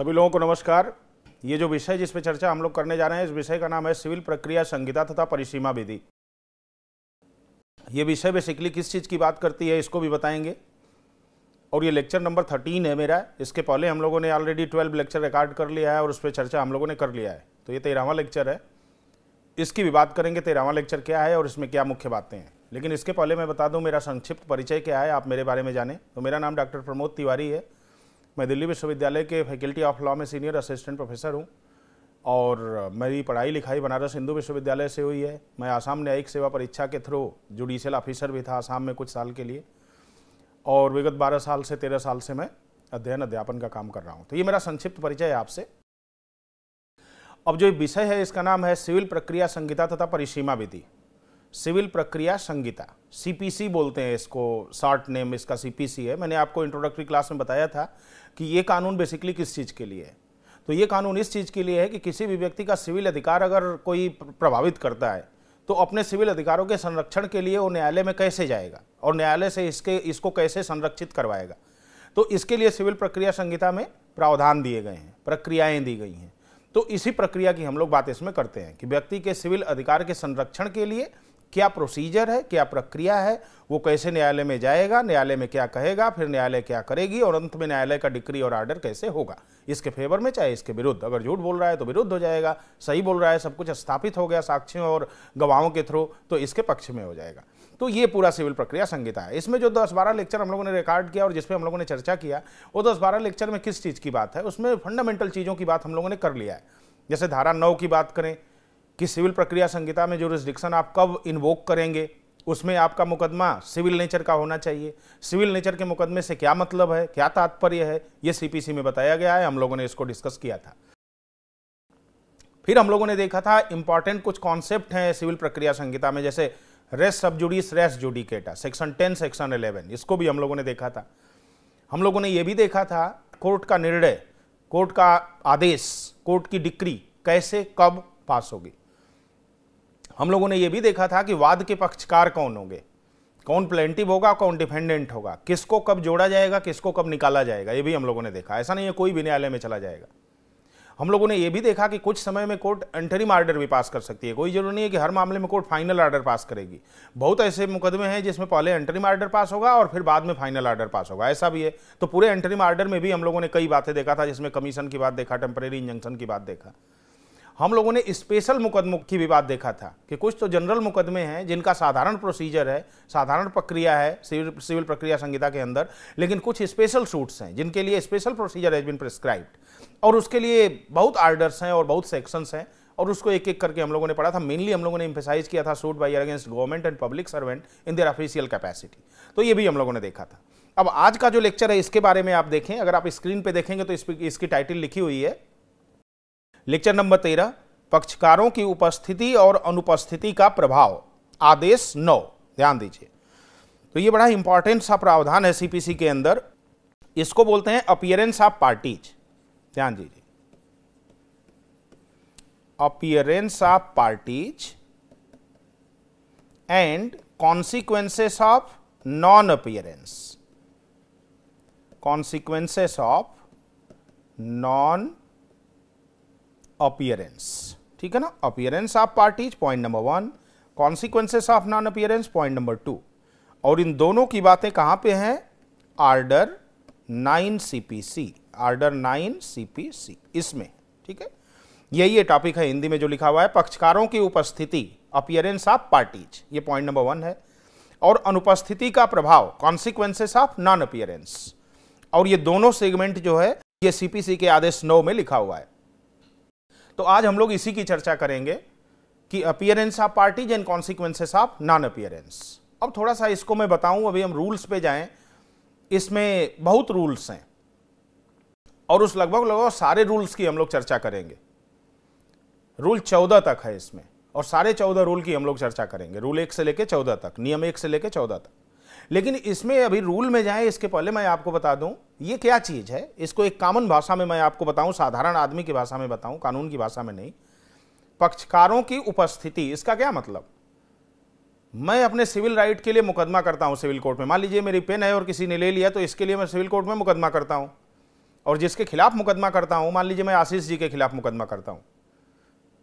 सभी लोगों को नमस्कार ये जो विषय जिस पे चर्चा हम लोग करने जा रहे हैं इस विषय का नाम है सिविल प्रक्रिया संहिता तथा परिसीमा विधि ये विषय बेसिकली किस चीज़ की बात करती है इसको भी बताएंगे और ये लेक्चर नंबर थर्टीन है मेरा इसके पहले हम लोगों ने ऑलरेडी ट्वेल्व लेक्चर रिकॉर्ड कर लिया है और उस पर चर्चा हम लोगों ने कर लिया है तो ये तेरहवा लेक्चर है इसकी भी बात करेंगे तेरहवा लेक्चर क्या है और इसमें क्या मुख्य बातें हैं लेकिन इसके पहले मैं बता दूं मेरा संक्षिप्त परिचय क्या है आप मेरे बारे में जाने तो मेरा नाम डॉक्टर प्रमोद तिवारी है मैं दिल्ली विश्वविद्यालय के फैकल्टी ऑफ लॉ में सीनियर असिस्टेंट प्रोफेसर हूँ और मेरी पढ़ाई लिखाई बनारस हिंदू विश्वविद्यालय से हुई है मैं आसाम न्यायिक सेवा परीक्षा के थ्रू जुडिशियल ऑफिसर भी था आसाम में कुछ साल के लिए और विगत 12 साल से 13 साल से मैं अध्ययन अध्यापन का काम कर रहा हूँ तो ये मेरा संक्षिप्त परिचय है आपसे अब जो विषय है इसका नाम है सिविल प्रक्रिया संहिता तथा परिसीमा विधि सिविल प्रक्रिया संहिता सी बोलते हैं इसको शॉर्ट नेम इसका सी है मैंने आपको इंट्रोडक्टरी क्लास में बताया था कि ये कानून बेसिकली किस चीज़ के लिए है तो ये कानून इस चीज़ के लिए है कि किसी भी व्यक्ति का सिविल अधिकार अगर कोई प्रभावित करता है तो अपने सिविल अधिकारों के संरक्षण के लिए वो न्यायालय में कैसे जाएगा और न्यायालय से इसके इसको कैसे संरक्षित करवाएगा तो इसके लिए सिविल प्रक्रिया संहिता में प्रावधान दिए गए हैं प्रक्रियाएं दी गई हैं तो इसी प्रक्रिया की हम लोग बात इसमें करते हैं कि व्यक्ति के सिविल अधिकार के संरक्षण के लिए क्या प्रोसीजर है क्या प्रक्रिया है वो कैसे न्यायालय में जाएगा न्यायालय में क्या कहेगा फिर न्यायालय क्या करेगी और अंत में न्यायालय का डिक्री और आर्डर कैसे होगा इसके फेवर में चाहे इसके विरुद्ध अगर झूठ बोल रहा है तो विरुद्ध हो जाएगा सही बोल रहा है सब कुछ स्थापित हो गया साक्षियों और गवाहों के थ्रू तो इसके पक्ष में हो जाएगा तो ये पूरा सिविल प्रक्रिया संहिता है इसमें जो दस बारह लेक्चर हम लोगों ने रिकॉर्ड किया और जिसमें हम लोगों ने चर्चा किया वो दस बारह लेक्चर में किस चीज़ की बात है उसमें फंडामेंटल चीज़ों की बात हम लोगों ने कर लिया है जैसे धारा नौ की बात करें कि सिविल प्रक्रिया संहिता में जो रिस्ट्रिक्शन आप कब इन्वोक करेंगे उसमें आपका मुकदमा सिविल नेचर का होना चाहिए सिविल नेचर के मुकदमे से क्या मतलब है क्या तात्पर्य है ये सीपीसी में बताया गया है हम लोगों ने इसको डिस्कस किया था फिर हम लोगों ने देखा था इंपॉर्टेंट कुछ कॉन्सेप्ट हैं सिविल प्रक्रिया संहिता में जैसे res sub judice res judicata section ten section eleven इसको भी हम लोगों ने देखा था हम लोगों ने यह भी देखा था कोर्ट का निर्णय कोर्ट का आदेश कोर्ट की डिक्री कैसे कब पास होगी हम लोगों ने यह भी देखा था कि वाद के पक्षकार कौन होंगे कौन प्लेंटिव होगा कौन डिफेंडेंट होगा किसको कब जोड़ा जाएगा किसको कब निकाला जाएगा ये भी हम लोगों ने देखा ऐसा नहीं है कोई भी न्यायालय में चला जाएगा हम लोगों ने यह भी देखा कि कुछ समय में कोर्ट एंटरिम आर्डर भी पास कर सकती है कोई जरूरी नहीं है कि हर मामले में कोर्ट फाइनल आर्डर पास करेगी बहुत ऐसे मुकदमे हैं जिसमें पहले एंटरिम आर्डर पास होगा और फिर बाद में फाइनल आर्डर पास होगा ऐसा भी है तो पूरे एंटरिम आर्डर में भी हम लोगों ने कई बातें देखा था जिसमें कमीशन की बात देखा टेम्परेरी इंजंक्शन की बात देखा हम लोगों ने स्पेशल मुकदमों की भी बात देखा था कि कुछ तो जनरल मुकदमे हैं जिनका साधारण प्रोसीजर है साधारण प्रक्रिया है सिविल सिविल प्रक्रिया संहिता के अंदर लेकिन कुछ स्पेशल सूट्स हैं जिनके लिए special procedure has been prescribed और उसके लिए बहुत आर्डर्स हैं और बहुत सेक्शंस हैं और उसको एक एक करके हम लोगों ने पढ़ा था मेनली हम लोगों ने इम्फेसाइज किया था suit by against government and public servant in their official capacity तो ये भी हम लोगों ने देखा था अब आज का जो लेक्चर है इसके बारे में आप देखें अगर आप स्क्रीन पे देखेंगे तो इसकी टाइटल लिखी हुई है लेक्चर नंबर तेरह पक्षकारों की उपस्थिति और अनुपस्थिति का प्रभाव आदेश नौ ध्यान दीजिए तो ये बड़ा इंपॉर्टेंट सा प्रावधान है सीपीसी के अंदर इसको बोलते हैं अपियरेंस ऑफ पार्टीज ध्यान दीजिए appearance of parties and consequences of non appearance consequences of non appearance ठीक है ना appearance of parties point number one consequences of non appearance point number two और इन दोनों की बातें कहां पे हैं order nine C order nine C इसमें ठीक है यही ये टॉपिक है हिंदी में जो लिखा हुआ है पक्षकारों की उपस्थिति अपियरेंस ऑफ पार्टीज ये पॉइंट नंबर वन है और अनुपस्थिति का प्रभाव कॉन्सिक्वेंसेस ऑफ नॉन अपियरेंस और ये दोनों सेगमेंट जो है ये सीपीसी के आदेश नौ में लिखा हुआ है तो आज हम लोग इसी की चर्चा करेंगे कि appearance of parties and consequences of non appearance अब थोड़ा सा इसको मैं बताऊं अभी हम रूल्स पे जाएं इसमें बहुत रूल्स हैं और उस लगभग लगभग सारे रूल्स की हम लोग चर्चा करेंगे रूल चौदह तक है इसमें और सारे चौदह रूल की हम लोग चर्चा करेंगे रूल एक से लेकर चौदह तक नियम एक से लेकर चौदह तक लेकिन इसमें अभी रूल में जाएं इसके पहले मैं आपको बता दूं ये क्या चीज़ है इसको एक कॉमन भाषा में मैं आपको बताऊं साधारण आदमी की भाषा में बताऊं कानून की भाषा में नहीं पक्षकारों की उपस्थिति इसका क्या मतलब मैं अपने सिविल राइट के लिए मुकदमा करता हूं सिविल कोर्ट में मान लीजिए मेरी पेन है और किसी ने ले लिया तो इसके लिए मैं सिविल कोर्ट में मुकदमा करता हूँ और जिसके खिलाफ मुकदमा करता हूँ मान लीजिए मैं आशीष जी के खिलाफ मुकदमा करता हूं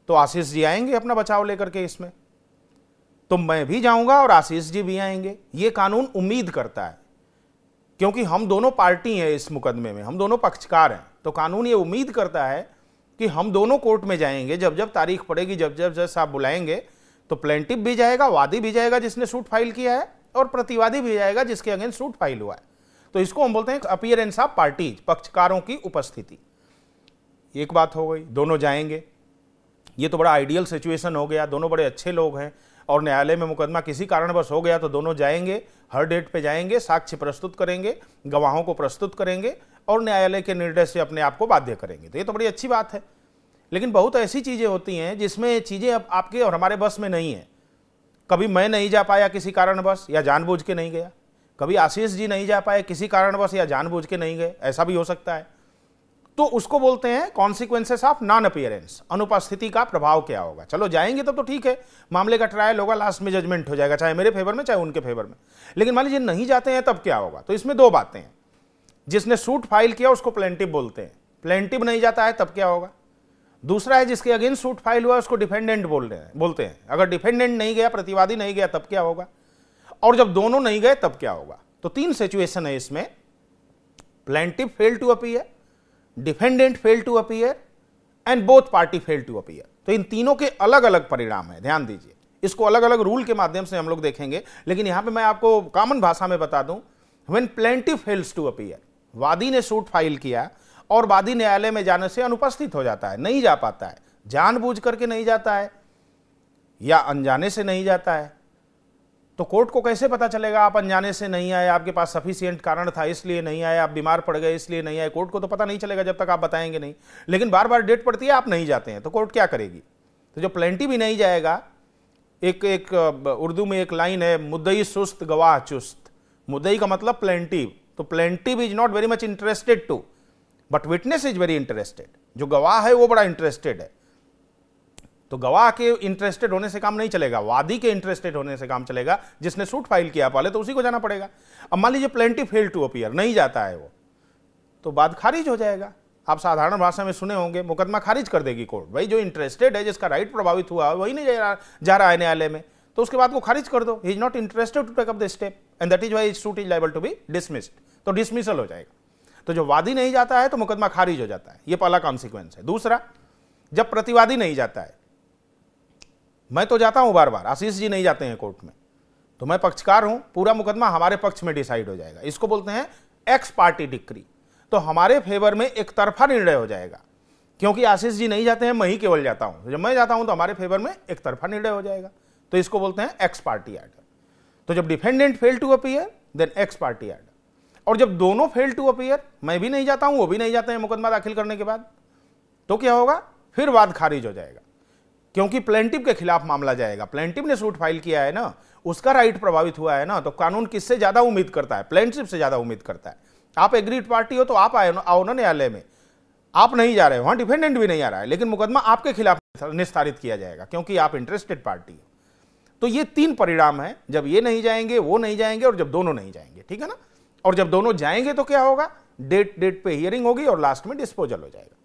तो आशीष जी आएंगे अपना बचाव लेकर के इसमें तो मैं भी जाऊंगा और आशीष जी भी आएंगे ये कानून उम्मीद करता है क्योंकि हम दोनों पार्टी हैं इस मुकदमे में हम दोनों पक्षकार हैं तो कानून ये उम्मीद करता है कि हम दोनों कोर्ट में जाएंगे जब जब तारीख पड़ेगी जब जब जैसा साहब बुलाएंगे तो प्लेंटिव भी जाएगा वादी भी जाएगा जिसने सूट फाइल किया है और प्रतिवादी भी जाएगा जिसके अगेंस्ट सूट फाइल हुआ है तो इसको हम बोलते हैं अपियरेंस ऑफ पार्टीज पक्षकारों की उपस्थिति एक बात हो गई दोनों जाएंगे ये तो बड़ा आइडियल सिचुएशन हो गया दोनों बड़े अच्छे लोग हैं और न्यायालय में मुकदमा किसी कारणवश हो गया तो दोनों जाएंगे हर डेट पे जाएंगे साक्ष्य प्रस्तुत करेंगे गवाहों को प्रस्तुत करेंगे और न्यायालय के निर्णय से अपने आप को बाध्य करेंगे तो ये तो बड़ी अच्छी बात है लेकिन बहुत ऐसी चीज़ें होती हैं जिसमें चीज़ें अब आपके और हमारे बस में नहीं है कभी मैं नहीं जा पाया किसी कारणवश या जानबूझ के नहीं गया कभी आशीष जी नहीं जा पाए किसी कारणवश या जानबूझ के नहीं गए ऐसा भी हो सकता है तो उसको बोलते हैं कॉन्सिक्वेंसेस ऑफ नॉन अपियरेंस अनुपस्थिति का प्रभाव क्या होगा चलो जाएंगे तब तो ठीक है मामले का ट्रायल होगा लास्ट में जजमेंट हो जाएगा चाहे मेरे फेवर में चाहे उनके फेवर में लेकिन मान लीजिए नहीं जाते हैं तब क्या होगा तो इसमें दो बातें हैं जिसने सूट फाइल किया उसको प्लेंटिव बोलते हैं प्लेंटिव नहीं जाता है तब क्या होगा दूसरा है जिसके अगेंस्ट सूट फाइल हुआ उसको डिफेंडेंट बोल रहे हैं बोलते हैं अगर डिफेंडेंट नहीं गया प्रतिवादी नहीं गया तब क्या होगा और जब दोनों नहीं गए तब क्या होगा तो तीन सिचुएशन है इसमें plaintiff fail to appear defendant fail to appear and both party fail to appear तो इन तीनों के अलग अलग परिणाम है ध्यान दीजिए इसको अलग अलग रूल के माध्यम से हम लोग देखेंगे लेकिन यहां पे मैं आपको कॉमन भाषा में बता दूं when plaintiff fails to appear वादी ने सूट फाइल किया और वादी न्यायालय में जाने से अनुपस्थित हो जाता है नहीं जा पाता है जानबूझ करके नहीं जाता है या अनजाने से नहीं जाता है तो कोर्ट को कैसे पता चलेगा आप अनजाने से नहीं आए आपके पास सफिशियंट कारण था इसलिए नहीं आए आप बीमार पड़ गए इसलिए नहीं आए कोर्ट को तो पता नहीं चलेगा जब तक आप बताएंगे नहीं लेकिन बार बार डेट पड़ती है आप नहीं जाते हैं तो कोर्ट क्या करेगी तो जो प्लेंटी भी नहीं जाएगा एक एक उर्दू में एक लाइन है मुद्दई सुस्त गवाह चुस्त मुद्दई का मतलब प्लेंटी तो plaintiff is not very much interested to but witness is very interested जो गवाह है वो बड़ा इंटरेस्टेड है तो गवाह के इंटरेस्टेड होने से काम नहीं चलेगा वादी के इंटरेस्टेड होने से काम चलेगा जिसने सूट फाइल किया पहले तो उसी को जाना पड़ेगा अब मान लीजिए प्लेंटी फेल टू अपियर नहीं जाता है वो तो बात खारिज हो जाएगा आप साधारण भाषा में सुने होंगे मुकदमा खारिज कर देगी कोर्ट भाई जो इंटरेस्टेड है जिसका राइट प्रभावित हुआ है वही नहीं जा रहा है न्यायालय में तो उसके बाद वो खारिज कर दो he is not interested to take up the step and that is why suit is liable to be dismissed तो डिसमिसल हो जाएगा तो जब वादी नहीं जाता है तो मुकदमा खारिज हो जाता है ये पहला कॉन्सिक्वेंस है दूसरा जब प्रतिवादी नहीं जाता है मैं तो जाता हूं बार बार आशीष जी नहीं जाते हैं कोर्ट में तो मैं पक्षकार हूं पूरा मुकदमा हमारे पक्ष में डिसाइड हो जाएगा इसको बोलते हैं एक्स पार्टी डिक्री तो हमारे फेवर में एक तरफा निर्णय हो जाएगा क्योंकि आशीष जी नहीं जाते हैं मैं ही केवल जाता हूं जब मैं जाता हूं तो हमारे फेवर में एक तरफा निर्णय हो जाएगा तो इसको बोलते हैं एक्स पार्टी आर्डर तो जब defendant fail to appear then ex parte order और जब दोनों फेल टू अपियर मैं भी नहीं जाता हूं वो भी नहीं जाते हैं मुकदमा दाखिल करने के बाद तो क्या होगा फिर वाद खारिज हो जाएगा क्योंकि प्लेंटिव के खिलाफ मामला जाएगा प्लेंटिव ने सूट फाइल किया है ना उसका राइट प्रभावित हुआ है ना तो कानून किससे ज़्यादा उम्मीद करता है प्लेंटिव से ज़्यादा उम्मीद करता है आप एग्रीड पार्टी हो तो आप आए आओ ना न्यायालय में आप नहीं जा रहे हो डिफेंडेंट भी नहीं आ रहा है लेकिन मुकदमा आपके खिलाफ निस्तारित किया जाएगा क्योंकि आप इंटरेस्टेड पार्टी हो तो ये तीन परिणाम है जब ये नहीं जाएंगे वो नहीं जाएंगे और जब दोनों नहीं जाएंगे ठीक है ना और जब दोनों जाएंगे तो क्या होगा डेट डेट पे हियरिंग होगी और लास्ट में डिस्पोजल हो जाएगा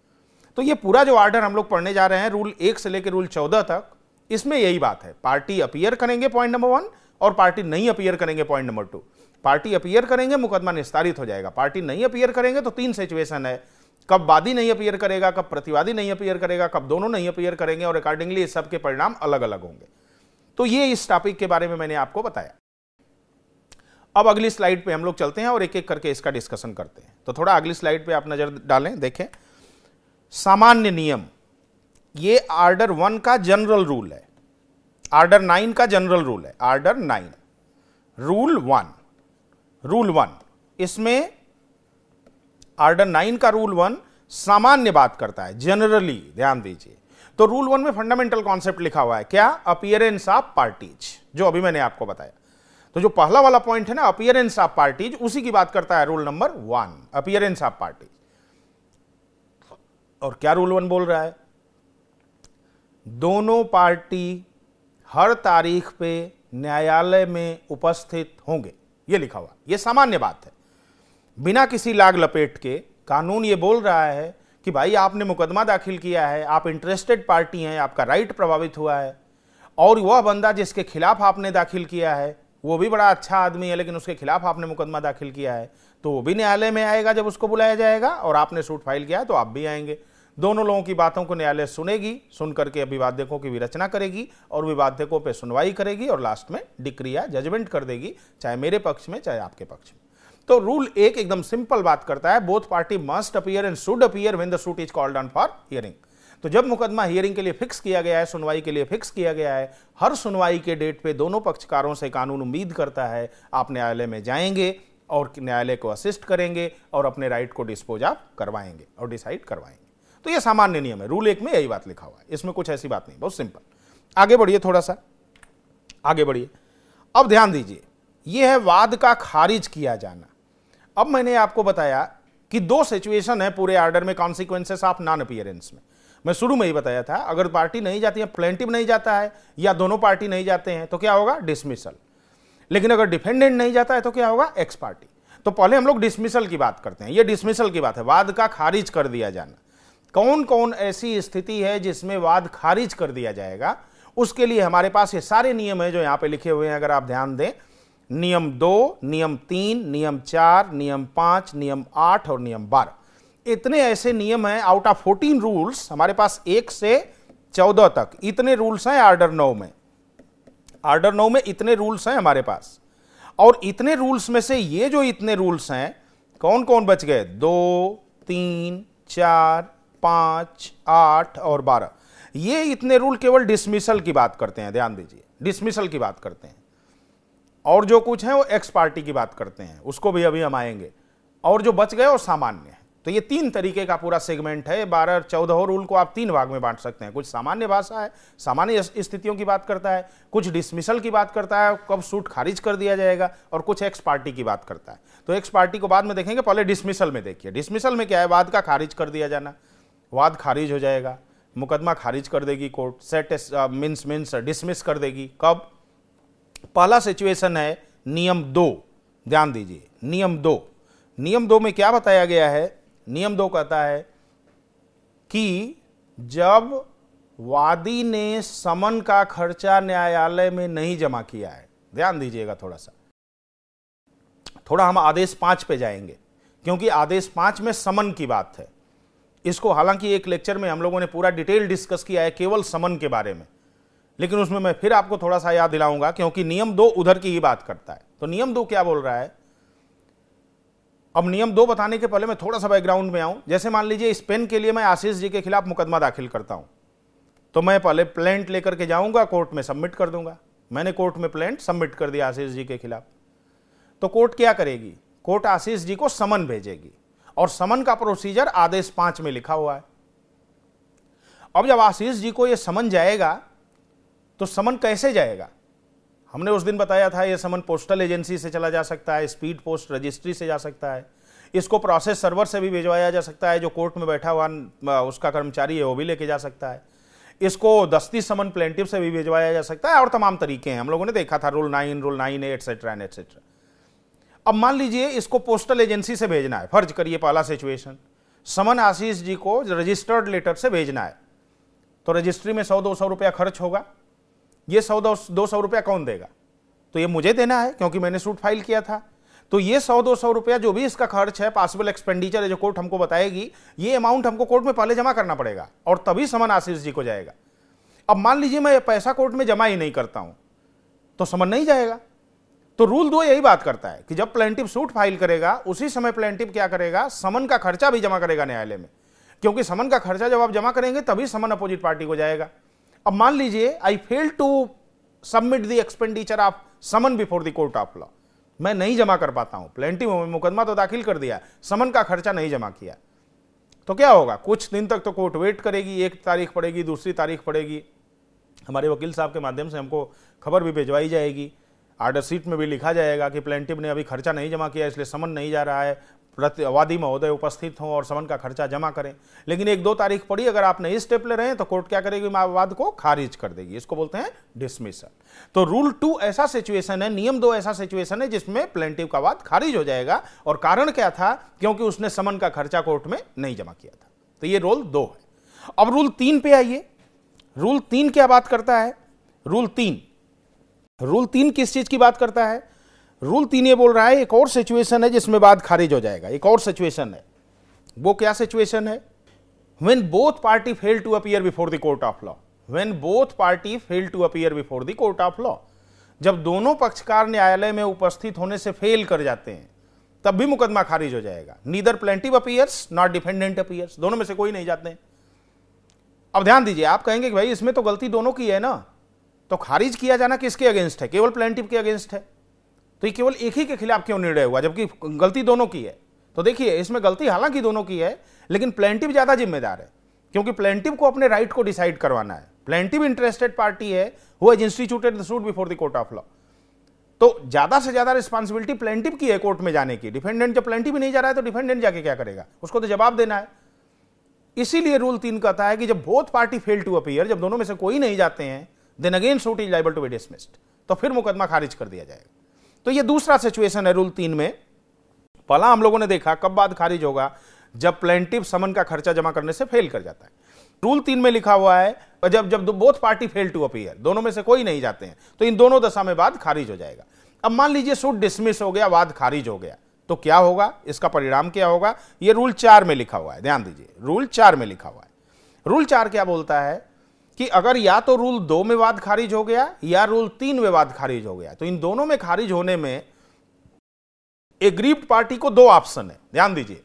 तो ये पूरा जो ऑर्डर हम लोग पढ़ने जा रहे हैं रूल एक से लेकर रूल चौदह तक इसमें यही बात है पार्टी अपियर करेंगे पॉइंट नंबर वन और पार्टी नहीं अपियर करेंगे point number two party appear करेंगे मुकदमा निस्तारित हो जाएगा पार्टी नहीं अपियर करेंगे तो तीन सिचुएशन है कब वादी नहीं अपियर करेगा कब प्रतिवादी नहीं अपियर करेगा कब दोनों नहीं अपियर करेंगे और अकॉर्डिंगली सबके परिणाम अलग अलग होंगे तो ये इस टॉपिक के बारे में मैंने आपको बताया अब अगली स्लाइड पे हम लोग चलते हैं और एक एक करके इसका डिस्कशन करते हैं तो थोड़ा अगली स्लाइड पे आप नजर डालें देखें सामान्य नियम ये आर्डर वन का जनरल रूल है आर्डर नाइन का जनरल रूल है order nine rule one rule one इसमें आर्डर नाइन का रूल वन सामान्य बात करता है जनरली ध्यान दीजिए तो रूल वन में फंडामेंटल कॉन्सेप्ट लिखा हुआ है क्या अपियरेंस ऑफ पार्टीज जो अभी मैंने आपको बताया तो जो पहला वाला पॉइंट है ना अपियरेंस ऑफ पार्टीज उसी की बात करता है rule number one appearance of parties और क्या रूल वन बोल रहा है दोनों पार्टी हर तारीख पे न्यायालय में उपस्थित होंगे ये लिखा हुआ ये सामान्य बात है बिना किसी लाग लपेट के कानून ये बोल रहा है कि भाई आपने मुकदमा दाखिल किया है आप इंटरेस्टेड पार्टी हैं आपका राइट प्रभावित हुआ है और वह बंदा जिसके खिलाफ आपने दाखिल किया है वो भी बड़ा अच्छा आदमी है लेकिन उसके खिलाफ आपने मुकदमा दाखिल किया है तो वो भी न्यायालय में आएगा जब उसको बुलाया जाएगा और आपने सूट फाइल किया है तो आप भी आएंगे दोनों लोगों की बातों को न्यायालय सुनेगी सुन करके अभिवादकों की विरचना करेगी और विवादकों पर सुनवाई करेगी और लास्ट में डिक्रिया जजमेंट कर देगी चाहे मेरे पक्ष में चाहे आपके पक्ष में तो रूल एक एकदम सिंपल बात करता है both party must appear and should appear when the suit is called on for hearing तो जब मुकदमा हियरिंग के लिए फिक्स किया गया है सुनवाई के लिए फिक्स किया गया है हर सुनवाई के डेट पे दोनों पक्षकारों से कानून उम्मीद करता है आप न्यायालय में जाएंगे और न्यायालय को असिस्ट करेंगे और अपने राइट को डिस्पोज आप करवाएंगे और डिसाइड करवाएंगे तो ये सामान्य नियम है रूल एक में यही बात लिखा हुआ है इसमें कुछ ऐसी बात नहीं बहुत सिंपल आगे बढ़िए थोड़ा सा आगे बढ़िए अब ध्यान दीजिए ये है वाद का खारिज किया जाना अब मैंने आपको बताया कि दो सिचुएशन है पूरे आर्डर में कॉन्सिक्वेंसेस ऑफ नॉन अपियरेंस में मैं शुरू में ही बताया था अगर पार्टी नहीं जाती है प्लेंटिव नहीं जाता है या दोनों पार्टी नहीं जाते हैं तो क्या होगा डिसमिसल लेकिन अगर डिफेंडेंट नहीं जाता है तो क्या होगा एक्स पार्टी तो पहले हम लोग डिसमिसल की बात करते हैं ये डिसमिसल की बात है वाद का खारिज कर दिया जाना कौन कौन ऐसी स्थिति है जिसमें वाद खारिज कर दिया जाएगा उसके लिए हमारे पास ये सारे नियम है जो यहां पे लिखे हुए हैं अगर आप ध्यान दें नियम दो नियम तीन नियम चार नियम पांच नियम आठ और नियम बारह इतने ऐसे नियम हैं आउट ऑफ फोर्टीन रूल्स हमारे पास एक से चौदह तक इतने रूल्स हैं आर्डर नौ में आर्डर नौ में इतने रूल्स हैं हमारे पास और इतने रूल्स में से ये जो इतने रूल्स हैं कौन कौन बच गए दो तीन चार पाँच आठ और बारह ये इतने रूल केवल डिसमिसल की बात करते हैं ध्यान दीजिए डिसमिसल की बात करते हैं और जो कुछ है वो एक्स पार्टी की बात करते हैं उसको भी अभी हम आएंगे और जो बच गए वो सामान्य है तो ये तीन तरीके का पूरा सेगमेंट है बारह चौदह रूल को आप तीन भाग में बांट सकते हैं कुछ सामान्य भाषा है सामान्य स्थितियों की बात करता है कुछ डिसमिसल की बात करता है कब सूट खारिज कर दिया जाएगा और कुछ एक्स पार्टी की बात करता है तो एक्स पार्टी को बाद में देखेंगे पहले डिसमिसल में देखिए डिसमिसल में क्या है बाद का खारिज कर दिया जाना वाद खारिज हो जाएगा मुकदमा खारिज कर देगी court set means means dismiss कर देगी कब पहला सिचुएशन है नियम दो ध्यान दीजिए नियम दो नियम दो में क्या बताया गया है नियम दो कहता है कि जब वादी ने समन का खर्चा न्यायालय में नहीं जमा किया है ध्यान दीजिएगा थोड़ा सा थोड़ा हम आदेश पांच पे जाएंगे क्योंकि आदेश पांच में समन की बात है इसको हालांकि एक लेक्चर में हम लोगों ने पूरा डिटेल डिस्कस किया है केवल समन के बारे में लेकिन उसमें मैं फिर आपको थोड़ा सा याद दिलाऊंगा क्योंकि नियम दो उधर की ही बात करता है तो नियम दो क्या बोल रहा है अब नियम दो बताने के पहले मैं थोड़ा सा बैकग्राउंड में आऊं जैसे मान लीजिए स्पेन के लिए मैं आशीष जी के खिलाफ मुकदमा दाखिल करता हूं तो मैं पहले प्लेंट लेकर के जाऊंगा कोर्ट में सबमिट कर दूंगा मैंने कोर्ट में प्लेंट सबमिट कर दिया आशीष जी के खिलाफ तो कोर्ट क्या करेगी कोर्ट आशीष जी को समन भेजेगी और समन का प्रोसीजर आदेश पांच में लिखा हुआ है अब जब आशीष जी को यह समन जाएगा तो समन कैसे जाएगा हमने उस दिन बताया था यह समन पोस्टल एजेंसी से चला जा सकता है स्पीड पोस्ट रजिस्ट्री से जा सकता है इसको प्रोसेस सर्वर से भी भिजवाया जा सकता है जो कोर्ट में बैठा हुआ उसका कर्मचारी है वो भी लेके जा सकता है इसको दस्ती समन प्लेंटिव से भी भिजवाया जा सकता है और तमाम तरीके हैं हम लोगों ने देखा था rule nine rule nine etcetera and etcetera अब मान लीजिए इसको पोस्टल एजेंसी से भेजना है फर्ज करिए पहला सिचुएशन समन आशीष जी को रजिस्टर्ड लेटर से भेजना है तो रजिस्ट्री में सौ दो सौ रुपया खर्च होगा ये सौ दो सौ रुपया कौन देगा तो ये मुझे देना है क्योंकि मैंने सूट फाइल किया था तो ये सौ दो सौ रुपया जो भी इसका खर्च है पॉसिबल एक्सपेंडिचर है जो कोर्ट हमको बताएगी ये अमाउंट हमको कोर्ट में पहले जमा करना पड़ेगा और तभी समन आशीष जी को जाएगा अब मान लीजिए मैं पैसा कोर्ट में जमा ही नहीं करता हूं तो समन नहीं जाएगा तो रूल दो यही बात करता है कि जब प्लेंटिव सूट फाइल करेगा उसी समय प्लेंटिव क्या करेगा समन का खर्चा भी जमा करेगा न्यायालय में क्योंकि समन का खर्चा जब आप जमा करेंगे तभी समन अपोजिट पार्टी को जाएगा अब मान लीजिए I fail to submit the expenditure of summon before the court of law मैं नहीं जमा कर पाता हूं प्लेंटिव में मुकदमा तो दाखिल कर दिया समन का खर्चा नहीं जमा किया तो क्या होगा कुछ दिन तक तो कोर्ट वेट करेगी एक तारीख पड़ेगी दूसरी तारीख पड़ेगी हमारे वकील साहब के माध्यम से हमको खबर भी भिजवाई जाएगी आर्डर सीट में भी लिखा जाएगा कि प्लेंटिव ने अभी खर्चा नहीं जमा किया इसलिए समन नहीं जा रहा है प्रतिवादी महोदय उपस्थित हों और समन का खर्चा जमा करें लेकिन एक दो तारीख पड़ी अगर आप नहीं स्टेप ले रहे हैं तो कोर्ट क्या करेगी वाद को खारिज कर देगी इसको बोलते हैं डिसमिसल तो रूल टू ऐसा सिचुएशन है नियम दो ऐसा सिचुएशन है जिसमें प्लेंटिव का वाद खारिज हो जाएगा और कारण क्या था क्योंकि उसने समन का खर्चा कोर्ट में नहीं जमा किया था तो ये रोल दो है अब रूल तीन पे आइए रूल तीन क्या बात करता है रूल तीन रूल तीन किस चीज़ की बात करता है रूल तीन ये बोल रहा है एक और सिचुएशन है जिसमें बाद खारिज हो जाएगा एक और सिचुएशन है वो क्या सिचुएशन है when both party fail to appear before the court of law when both party fail to appear before the court of law जब दोनों पक्षकार न्यायालय में उपस्थित होने से फेल कर जाते हैं तब भी मुकदमा खारिज हो जाएगा neither plaintiff appears not defendant appears दोनों में से कोई नहीं जाते हैं अब ध्यान दीजिए आप कहेंगे कि भाई इसमें तो गलती दोनों की है ना तो खारिज किया जाना किसके अगेंस्ट है केवल प्लेंटिव के अगेंस्ट है तो ये केवल एक ही के खिलाफ क्यों निर्णय हुआ जबकि गलती दोनों की है तो देखिए इसमें गलती हालांकि दोनों की है लेकिन प्लेंटिव ज़्यादा जिम्मेदार है क्योंकि प्लेंटिव को अपने राइट को डिसाइड करवाना है प्लेंटिव इंटरेस्टेड पार्टी है वो has instituted suit before the court of law तो ज़्यादा से ज़्यादा रिस्पॉन्सिबिलिटी प्लेंटिव की है कोर्ट में जाने की डिफेंडेंट जब प्लेंटिव नहीं जा रहा है तो डिफेंडेंट जाके क्या करेगा उसको तो जवाब देना है इसीलिए रूल तीन कहता है कि जब both party fail to appear जब दोनों में से कोई नहीं जाते हैं then again suit is liable to be dismissed तो फिर मुकदमा खारिज कर दिया जाएगा तो ये दूसरा सिचुएशन है रूल तीन में पहला हम लोगों ने देखा कब बाद खारिज होगा जब प्लेंटिव समन का खर्चा जमा करने से फेल कर जाता है रूल तीन में लिखा हुआ है जब जब both party fail to appear दोनों में से कोई नहीं जाते हैं तो इन दोनों दशा में बाद खारिज हो जाएगा अब मान लीजिए सूट डिसमिस हो गया वाद खारिज हो गया तो क्या होगा इसका परिणाम क्या होगा ये रूल चार में लिखा हुआ है ध्यान दीजिए रूल चार में लिखा हुआ है रूल चार क्या बोलता है कि अगर या तो रूल दो में वाद खारिज हो गया या रूल तीन में वाद खारिज हो गया तो इन दोनों में खारिज होने में एग्रीव्ड पार्टी को दो ऑप्शन है ध्यान दीजिए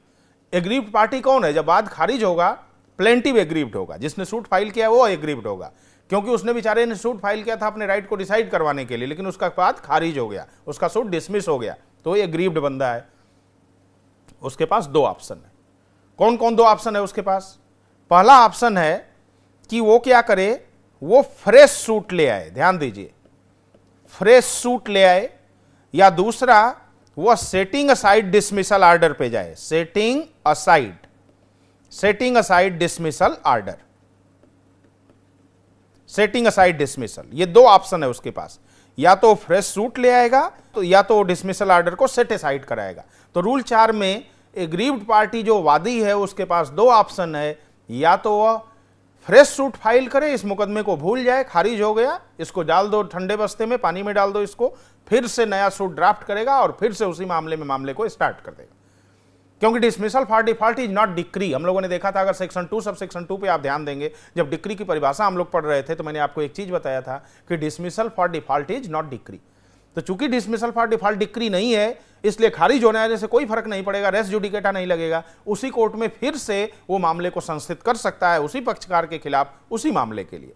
एग्रीव्ड पार्टी कौन है जब वाद खारिज होगा प्लेंटिव एग्रीव्ड होगा जिसने सूट फाइल किया वो एग्रीव्ड होगा क्योंकि उसने बेचारे ने सूट फाइल किया था अपने राइट को डिसाइड करवाने के लिए लेकिन उसका बात खारिज हो गया उसका सूट डिसमिस हो गया तो ये एग्रीव्ड बंदा है उसके पास दो ऑप्शन है कौन कौन दो ऑप्शन है उसके पास पहला ऑप्शन है कि वो क्या करे वो फ्रेश सूट ले आए ध्यान दीजिए फ्रेश सूट ले आए या दूसरा वह सेटिंग असाइड डिसमिसल आर्डर पे जाए setting aside setting aside dismissal order setting aside dismissal ये दो ऑप्शन है उसके पास या तो फ्रेश सूट ले आएगा तो या तो डिसमिसल आर्डर को सेट असाइड कराएगा तो रूल चार में एग्रीव्ड पार्टी जो वादी है उसके पास दो ऑप्शन है या तो वह फ्रेश सूट फाइल करें इस मुकदमे को भूल जाए खारिज हो गया इसको डाल दो ठंडे बस्ते में पानी में डाल दो इसको फिर से नया सूट ड्राफ्ट करेगा और फिर से उसी मामले में मामले को स्टार्ट कर देगा क्योंकि dismissal for default is not decree हम लोगों ने देखा था अगर section two subsection two पे आप ध्यान देंगे जब डिक्री की परिभाषा हम लोग पढ़ रहे थे तो मैंने आपको एक चीज बताया था कि dismissal for default is not decree तो चूंकि डिसमिसल फॉर डिफॉल्ट डिक्री नहीं है इसलिए खारिज होने आने से कोई फर्क नहीं पड़ेगा रेस जुडिकेटा नहीं लगेगा उसी कोर्ट में फिर से वो मामले को संस्थित कर सकता है उसी पक्षकार के खिलाफ उसी मामले के लिए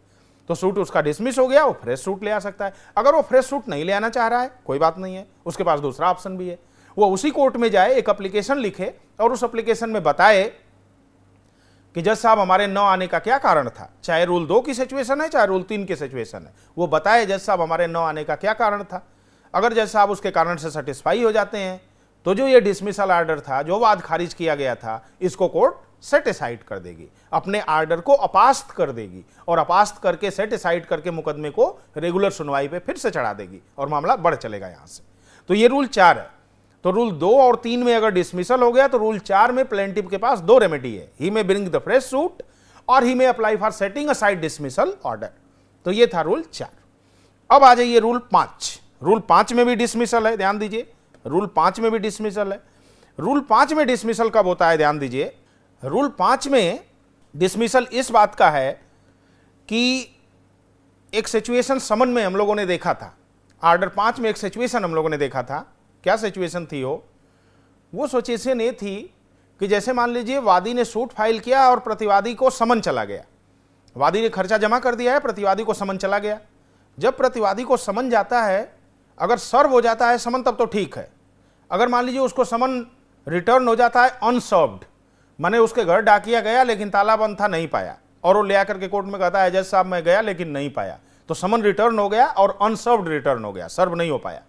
तो सूट उसका डिसमिस हो गया वो फ्रेश सूट ले आ सकता है अगर वो फ्रेश सूट नहीं ले आना चाह रहा है कोई बात नहीं है उसके पास दूसरा ऑप्शन भी है वो उसी कोर्ट में जाए एक अप्लीकेशन लिखे और उस अप्लीकेशन में बताए कि जज साहब हमारे न आने का क्या कारण था चाहे रूल दो की सिचुएशन है चाहे रूल तीन की सिचुएशन है वो बताए जज साहब हमारे न आने का क्या कारण था अगर जैसे आप उसके कारण से सेटिस्फाई हो जाते हैं तो जो ये डिसमिसल आर्डर था जो वाद खारिज किया गया था इसको कोर्ट सेटिसाइड कर देगी अपने आर्डर को अपास्त कर देगी और अपास्त करके सेटिसाइड करके मुकदमे को रेगुलर सुनवाई पे फिर से चढ़ा देगी और मामला बढ़ चलेगा यहाँ से तो ये रूल चार है तो रूल दो और तीन में अगर डिसमिसल हो गया तो रूल चार में प्लेंटिव के पास दो रेमेडी है he may bring the fresh suit और he may apply for setting aside dismissal order तो ये था रूल चार अब आ जाइए रूल पांच रूल पाँच में भी डिसमिसल है ध्यान दीजिए रूल पाँच में भी डिसमिसल है रूल पाँच में डिसमिसल कब होता है ध्यान दीजिए रूल पाँच में डिसमिसल इस बात का है कि एक सिचुएशन समन में हम लोगों ने देखा था आर्डर पाँच में एक सिचुएशन हम लोगों ने देखा था क्या सिचुएशन थी वो वो सिचुएशन ये थी कि जैसे मान लीजिए वादी ने सूट फाइल किया और प्रतिवादी को समन चला गया वादी ने खर्चा जमा कर दिया है प्रतिवादी को समन चला गया जब प्रतिवादी को समन जाता है अगर सर्व हो जाता है समन तब तो ठीक है अगर मान लीजिए उसको समन रिटर्न हो जाता है अनसर्व्ड मैंने उसके घर डाकिया गया लेकिन ताला बंद था नहीं पाया और वो ले आकर के कोर्ट में कहता है जज साहब मैं गया लेकिन नहीं पाया तो समन रिटर्न हो गया और अनसर्व्ड रिटर्न हो गया सर्व नहीं हो पाया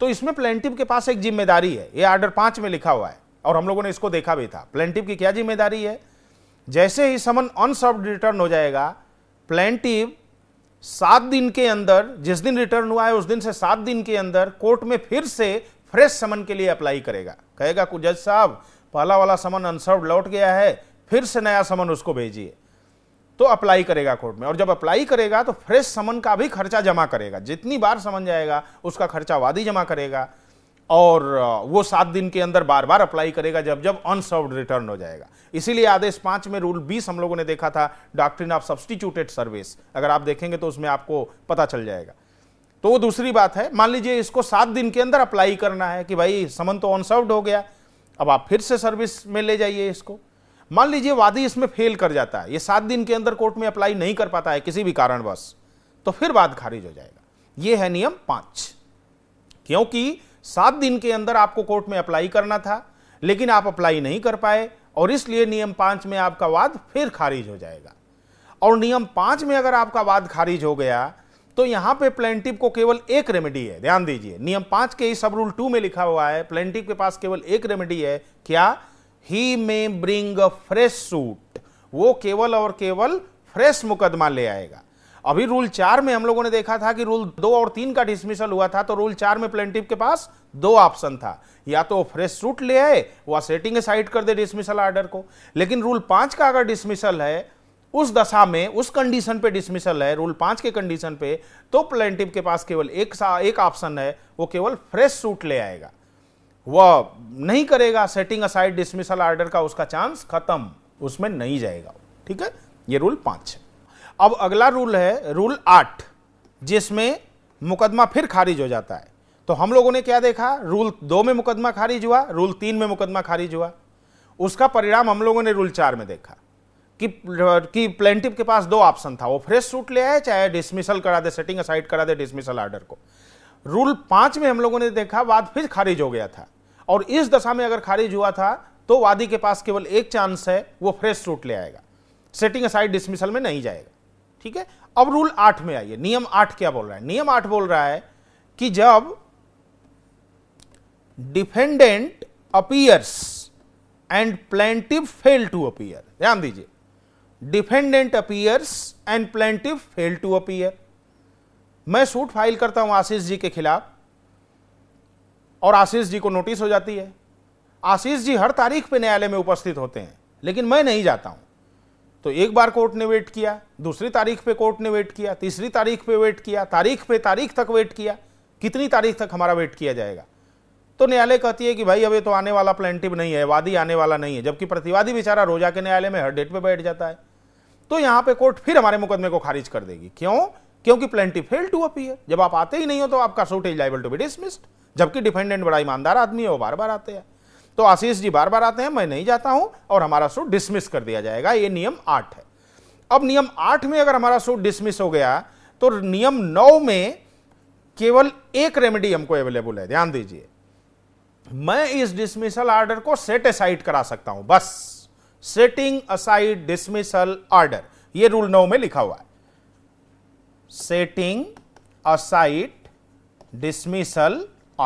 तो इसमें प्लेंटिव के पास एक जिम्मेदारी है ये आर्डर पांच में लिखा हुआ है और हम लोगों ने इसको देखा भी था प्लेंटिव की क्या जिम्मेदारी है जैसे ही समन अनसर्व्ड रिटर्न हो जाएगा प्लेंटिव सात दिन के अंदर जिस दिन रिटर्न हुआ है उस दिन से सात दिन के अंदर कोर्ट में फिर से फ्रेश समन के लिए अप्लाई करेगा कहेगा कुछ जज साहब पहला वाला समन अनसर्व लौट गया है फिर से नया समन उसको भेजिए तो अप्लाई करेगा कोर्ट में और जब अप्लाई करेगा तो फ्रेश समन का भी खर्चा जमा करेगा जितनी बार समन जाएगा उसका खर्चा वादी जमा करेगा और वो सात दिन के अंदर बार बार अप्लाई करेगा जब जब अनसर्व रिटर्न हो जाएगा इसीलिए आदेश पांच में रूल बीस हम लोगों ने देखा था डॉक्ट्रिन ऑफ सब्सटीट्यूटेड सर्विस अगर आप देखेंगे तो उसमें आपको पता चल जाएगा तो वो दूसरी बात है मान लीजिए इसको सात दिन के अंदर अप्लाई करना है कि भाई समन तो अनसर्व हो गया अब आप फिर से सर्विस में ले जाइए इसको मान लीजिए वादी इसमें फेल कर जाता है ये सात दिन के अंदर कोर्ट में अप्लाई नहीं कर पाता है किसी भी कारणवश तो फिर वाद खारिज हो जाएगा ये है नियम पांच क्योंकि सात दिन के अंदर आपको कोर्ट में अप्लाई करना था लेकिन आप अप्लाई नहीं कर पाए और इसलिए नियम पांच में आपका वाद फिर खारिज हो जाएगा और नियम पांच में अगर आपका वाद खारिज हो गया तो यहां पे प्लेंटिव को केवल एक रेमेडी है ध्यान दीजिए नियम पांच के ही सब रूल टू में लिखा हुआ है प्लेंटिव के पास केवल एक रेमेडी है क्या he may bring a fresh suit वो केवल और केवल फ्रेश मुकदमा ले आएगा अभी रूल चार में हम लोगों ने देखा था कि रूल दो और तीन का डिसमिसल हुआ था तो रूल चार में प्लेंटिव के पास दो ऑप्शन था या तो फ्रेश सूट ले आए वह सेटिंग साइड कर दे डिसमिसल ऑर्डर को लेकिन रूल पांच का अगर डिसमिसल है उस दशा में उस कंडीशन पे डिसमिसल है रूल पांच के कंडीशन पे तो प्लेंटिव के पास केवल एक एक ऑप्शन है वो केवल फ्रेश सूट ले आएगा वह नहीं करेगा सेटिंग असाइड डिसमिसल ऑर्डर का उसका चांस खत्म उसमें नहीं जाएगा ठीक है ये रूल पांच है अब अगला रूल है रूल आठ जिसमें मुकदमा फिर खारिज हो जाता है तो हम लोगों ने क्या देखा रूल दो में मुकदमा खारिज हुआ रूल तीन में मुकदमा खारिज हुआ उसका परिणाम हम लोगों ने रूल चार में देखा कि कि प्लेंटिव के पास दो ऑप्शन था वो फ्रेश सूट ले आए चाहे डिसमिसल करा दे सेटिंग असाइड करा दे डिसमिसल ऑर्डर को रूल पांच में हम लोगों ने देखा वाद फिर खारिज हो गया था और इस दशा में अगर खारिज हुआ था तो वादी के पास केवल एक चांस है वो फ्रेश सूट ले आएगा सेटिंग असाइड डिसमिसल में नहीं जाएगा ठीक है अब रूल आठ में आइए नियम आठ क्या बोल रहा है नियम आठ बोल रहा है कि जब defendant appears and plaintiff fail to appear ध्यान दीजिए defendant appears and plaintiff fail to appear मैं सूट फाइल करता हूं आशीष जी के खिलाफ और आशीष जी को नोटिस हो जाती है आशीष जी हर तारीख पे न्यायालय में उपस्थित होते हैं लेकिन मैं नहीं जाता हूं तो एक बार कोर्ट ने वेट किया दूसरी तारीख पे कोर्ट ने वेट किया तीसरी तारीख पे वेट किया तारीख पे तारीख तक वेट किया कितनी तारीख तक हमारा वेट किया जाएगा तो न्यायालय कहती है कि भाई अब तो आने वाला प्लेंटिव नहीं है वादी आने वाला नहीं है जबकि प्रतिवादी बेचारा रोजा के न्यायालय में हर डेट पर बैठ जाता है तो यहाँ पे कोर्ट फिर हमारे मुकदमे को खारिज कर देगी क्यों क्योंकि प्लेंटिव फेल टू अपीयर जब आप आते ही नहीं हो तो आपका suit is liable to be dismissed जबकि डिफेंडेंट बड़ा ईमानदार आदमी है वो बार बार आते हैं तो आशीष जी बार बार आते हैं मैं नहीं जाता हूं और हमारा सूट डिसमिस कर दिया जाएगा ये नियम आठ है अब नियम आठ में अगर हमारा सूट डिसमिस हो गया तो नियम नौ में केवल एक रेमेडी हमको अवेलेबल है ध्यान दीजिए मैं इस डिसमिसल ऑर्डर को सेट असाइड करा सकता हूं बस सेटिंग असाइड डिसमिसल ऑर्डर ये रूल नौ में लिखा हुआ है सेटिंग असाइड डिसमिसल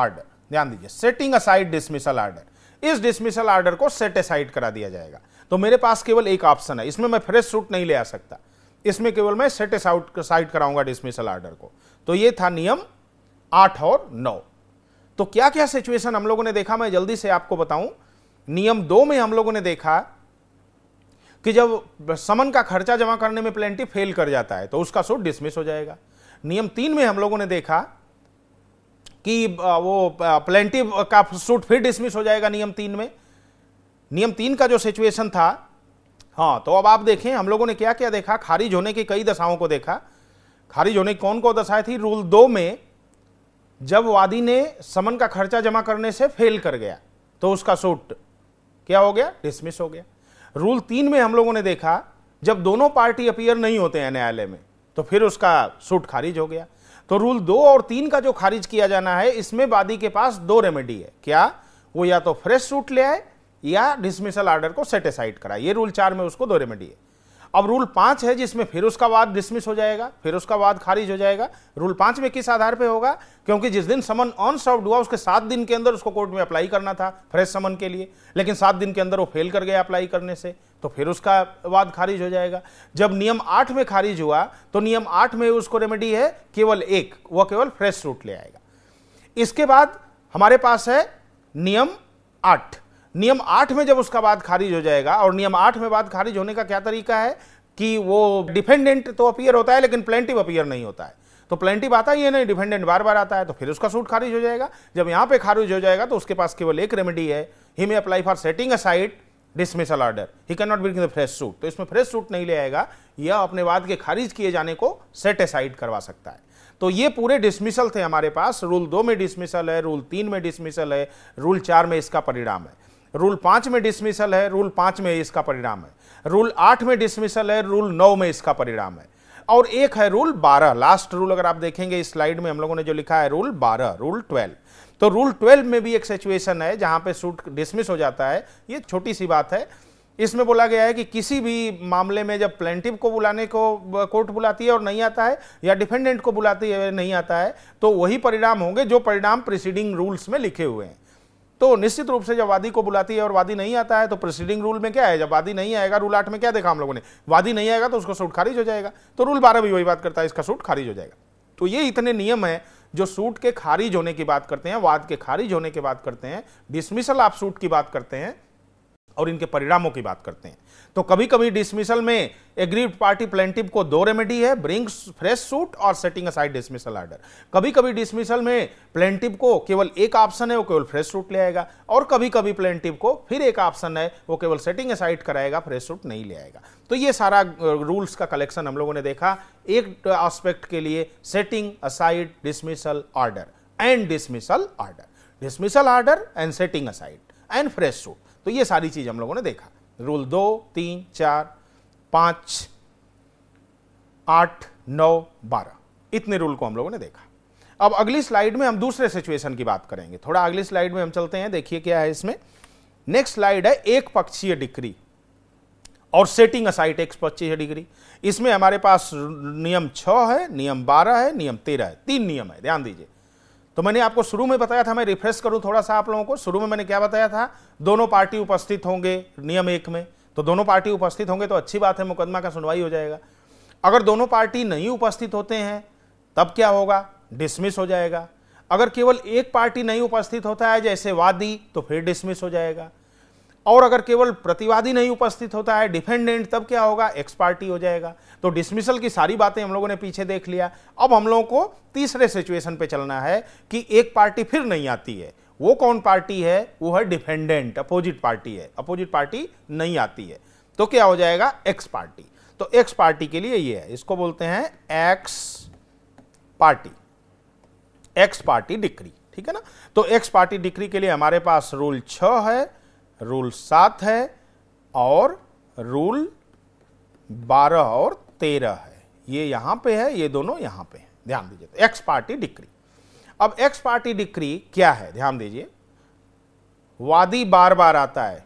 ऑर्डर ध्यान दीजिए सेटिंग असाइड डिसमिसल ऑर्डर इस डिसमिसल ऑर्डर को सेटिसाइड करा दिया जाएगा तो मेरे पास केवल एक ऑप्शन है इसमें मैं फ्रेश सूट नहीं ले आ सकता इसमें केवल मैं सेटिस साइड कराऊंगा डिसमिसल ऑर्डर को तो ये था नियम आठ और नौ तो क्या क्या सिचुएशन हम लोगों ने देखा मैं जल्दी से आपको बताऊं नियम दो में हम लोगों ने देखा कि जब समन का खर्चा जमा करने में प्लेंटी फेल कर जाता है तो उसका सूट डिसमिस हो जाएगा नियम तीन में हम लोगों ने देखा कि वो प्लेंटी का सूट फिर डिसमिस हो जाएगा नियम तीन में नियम तीन का जो सिचुएशन था हाँ तो अब आप देखें हम लोगों ने क्या क्या देखा खारिज होने की कई दशाओं को देखा खारिज होने की कौन कौन दशाएं थी रूल दो में जब वादी ने समन का खर्चा जमा करने से फेल कर गया तो उसका सूट क्या हो गया डिसमिस हो गया रूल तीन में हम लोगों ने देखा जब दोनों पार्टी अपियर नहीं होते हैं न्यायालय में तो फिर उसका सूट खारिज हो गया तो रूल दो और तीन का जो खारिज किया जाना है इसमें वादी के पास दो रेमेडी है क्या वो या तो फ्रेश सूट ले आए या डिसमिसल ऑर्डर को सेटिसाइड कराए ये रूल चार में उसको दो रेमेडी है अब रूल पांच है जिसमें फिर उसका वाद डिसमिस हो जाएगा फिर उसका वाद खारिज हो जाएगा रूल पांच में किस आधार पे होगा क्योंकि जिस दिन समन ऑन सॉफ्ट हुआ उसके सात दिन के अंदर उसको कोर्ट में अप्लाई करना था फ्रेश समन के लिए लेकिन सात दिन के अंदर वो फेल कर गया अप्लाई करने से तो फिर उसका वाद खारिज हो जाएगा जब नियम आठ में खारिज हुआ तो नियम आठ में उसको रेमेडी है केवल एक वह केवल फ्रेश रूट ले आएगा इसके बाद हमारे पास है नियम आठ नियम आठ में जब उसका बाद खारिज हो जाएगा और नियम आठ में बाद खारिज होने का क्या तरीका है कि वो डिफेंडेंट तो अपियर होता है लेकिन प्लेंटिव अपियर नहीं होता है तो प्लेंटिव आता ही है नहीं डिफेंडेंट बार बार आता है तो फिर उसका सूट खारिज हो जाएगा जब यहाँ पे खारिज हो जाएगा तो उसके पास केवल एक रेमेडी है he may apply for setting aside dismissal order he can not bring the fresh suit तो इसमें फ्रेश सूट नहीं ले आएगा यह अपने बाद के खारिज किए जाने को सेट असाइड करवा सकता है तो ये पूरे डिसमिसल थे हमारे पास रूल दो में डिसमिसल है रूल तीन में डिसमिसल है रूल चार में इसका परिणाम है रूल पांच में डिसमिसल है रूल पांच में इसका परिणाम है रूल आठ में डिसमिसल है रूल नौ में इसका परिणाम है और एक है रूल बारह लास्ट रूल अगर आप देखेंगे इस स्लाइड में हम लोगों ने जो लिखा है रूल बारह रूल ट्वेल्व तो रूल ट्वेल्व में भी एक सिचुएशन है जहां पे सूट डिसमिस हो जाता है ये छोटी सी बात है इसमें बोला गया है कि किसी भी मामले में जब प्लेंटिव को बुलाने को कोर्ट बुलाती है और नहीं आता है या डिफेंडेंट को बुलाती है नहीं आता है तो वही परिणाम होंगे जो परिणाम प्रिसीडिंग रूल्स में लिखे हुए हैं तो निश्चित रूप से जब वादी को बुलाती है और वादी नहीं आता है तो प्रोसीडिंग रूल में क्या है जब वादी नहीं आएगा रूल आठ में क्या देखा हम लोगों ने वादी नहीं आएगा तो उसका सूट खारिज हो जाएगा तो रूल बारह भी वही बात करता है इसका सूट खारिज हो जाएगा तो ये इतने नियम है जो सूट के खारिज होने की बात करते हैं वाद के खारिज होने की बात करते हैं डिसमिसल आप सूट की बात करते हैं और इनके परिणामों की बात करते हैं तो कभी कभी डिसमिसल में एग्रीड पार्टी प्लेंटिव को दो रेमेडी है ब्रिंग फ्रेश सूट और सेटिंग असाइड डिसमिसल आर्डर कभी कभी डिसमिसल में प्लेंटिव को केवल एक ऑप्शन है वो केवल फ्रेश सूट ले आएगा और कभी कभी प्लेंटिव को फिर एक ऑप्शन है वो केवल सेटिंग असाइड कराएगा फ्रेश सूट नहीं ले आएगा तो ये सारा रूल्स का कलेक्शन हम लोगों ने देखा एक आस्पेक्ट के लिए setting aside dismissal order and dismissal order dismissal order and setting aside and fresh suit तो ये सारी चीज हम लोगों ने देखा रूल दो तीन चार पांच आठ नौ बारह इतने रूल को हम लोगों ने देखा अब अगली स्लाइड में हम दूसरे सिचुएशन की बात करेंगे थोड़ा अगली स्लाइड में हम चलते हैं देखिए क्या है इसमें नेक्स्ट स्लाइड है एक पक्षीय डिग्री और सेटिंग असाइट एक पक्षीय डिग्री इसमें हमारे पास नियम छ है नियम बारह है नियम तेरह है तीन नियम है ध्यान दीजिए तो मैंने आपको शुरू में बताया था मैं रिफ्रेश करूं थोड़ा सा आप लोगों को शुरू में मैंने क्या बताया था दोनों पार्टी उपस्थित होंगे नियम एक में तो दोनों पार्टी उपस्थित होंगे तो अच्छी बात है मुकदमा का सुनवाई हो जाएगा अगर दोनों पार्टी नहीं उपस्थित होते हैं तब क्या होगा डिसमिस हो जाएगा अगर केवल एक पार्टी नहीं उपस्थित होता है जैसे वादी तो फिर डिसमिस हो जाएगा और अगर केवल प्रतिवादी नहीं उपस्थित होता है डिफेंडेंट तब क्या होगा एक्सपार्टी हो जाएगा तो डिसमिसल की सारी बातें हम लोगों ने पीछे देख लिया अब हम लोगों को तीसरे सिचुएशन पे चलना है कि एक पार्टी फिर नहीं आती है वो कौन पार्टी है वो है डिफेंडेंट अपोजिट पार्टी है अपोजिट पार्टी नहीं आती है तो क्या हो जाएगा एक्स पार्टी तो एक्स पार्टी के लिए ये है इसको बोलते हैं ex parte ex parte decree ठीक है ना तो एक्स पार्टी डिक्री के लिए हमारे पास रूल छ है रूल सात है और रूल बारह और तेरह है ये यहां पे है ये दोनों यहां पे है ध्यान दीजिए एक्स पार्टी डिक्री अब एक्स पार्टी डिक्री क्या है ध्यान दीजिए वादी बार बार आता है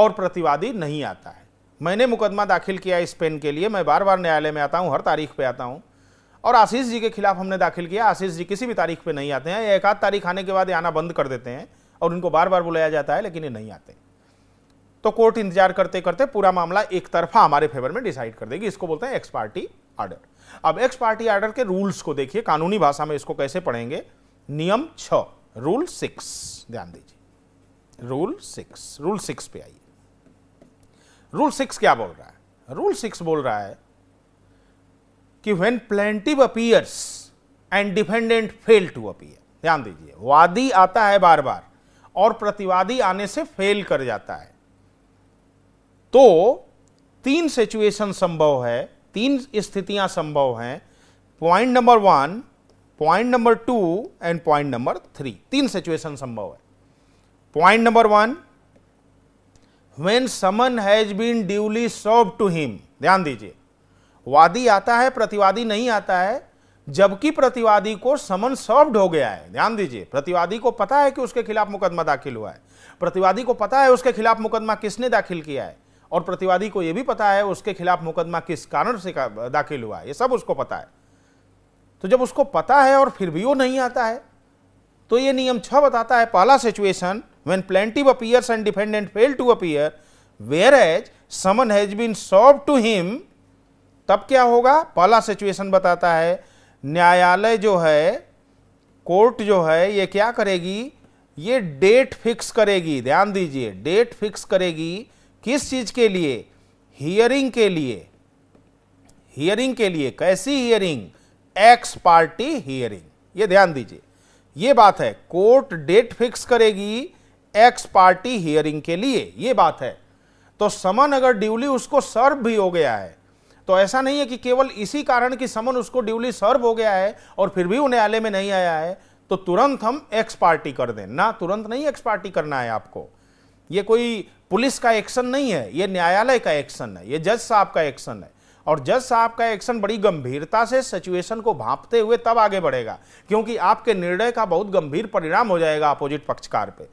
और प्रतिवादी नहीं आता है मैंने मुकदमा दाखिल किया स्पेन के लिए मैं बार बार न्यायालय में आता हूं हर तारीख पे आता हूं और आशीष जी के खिलाफ हमने दाखिल किया आशीष जी किसी भी तारीख पे नहीं आते हैं एक आध तारीख आने के बाद आना बंद कर देते हैं और उनको बार बार बुलाया जाता है लेकिन ये नहीं आते तो कोर्ट इंतजार करते करते पूरा मामला एक तरफा हमारे फेवर में डिसाइड कर देगी इसको बोलते हैं एक्स पार्टी आर्डर अब एक्स पार्टी आर्डर के रूल्स को देखिए कानूनी भाषा में इसको कैसे पढ़ेंगे नियम छ रूल सिक्स ध्यान दीजिए रूल सिक्स रूल सिक्स पे आइए रूल सिक्स क्या बोल रहा है रूल सिक्स बोल रहा है कि when plaintiff appears and defendant fail to appear ध्यान दीजिए वादी आता है बार बार और प्रतिवादी आने से फेल कर जाता है तो तीन सिचुएशन संभव है तीन स्थितियां संभव हैं point number one point number two and point number three तीन सिचुएशन संभव है point number one when summon has been duly serve to him ध्यान दीजिए वादी आता है प्रतिवादी नहीं आता है जबकि प्रतिवादी को समन सॉफ्ट हो गया है ध्यान दीजिए प्रतिवादी को पता है कि उसके खिलाफ मुकदमा दाखिल हुआ है प्रतिवादी को पता है उसके खिलाफ मुकदमा किसने दाखिल किया है और प्रतिवादी को यह भी पता है उसके खिलाफ मुकदमा किस कारण से दाखिल हुआ है यह सब उसको पता है तो जब उसको पता है और फिर भी वो नहीं आता है तो यह नियम छ बताता है पहला situation when plaintiff and defendant fail to appear where as summon has been served to him तब क्या होगा पहला सिचुएशन बताता है न्यायालय जो है कोर्ट जो है ये क्या करेगी ये डेट फिक्स करेगी ध्यान दीजिए डेट फिक्स करेगी किस चीज़ के लिए हियरिंग के लिए हियरिंग के लिए कैसी हियरिंग एक्स पार्टी हियरिंग ये ध्यान दीजिए ये बात है कोर्ट डेट फिक्स करेगी एक्स पार्टी हियरिंग के लिए ये बात है तो समन अगर ड्यूली उसको सर्व भी हो गया है तो ऐसा नहीं है कि केवल इसी कारण कि समन उसको ड्यूली सर्व हो गया है और फिर भी वो न्यायालय में नहीं आया है तो तुरंत हम एक्स पार्टी कर दें ना तुरंत नहीं एक्स पार्टी करना है आपको ये कोई पुलिस का एक्शन नहीं है ये न्यायालय का एक्शन है ये जज साहब का एक्शन है और जज साहब का एक्शन बड़ी गंभीरता से सिचुएशन को भापते हुए तब आगे बढ़ेगा क्योंकि आपके निर्णय का बहुत गंभीर परिणाम हो जाएगा अपोजिट पक्षकार पर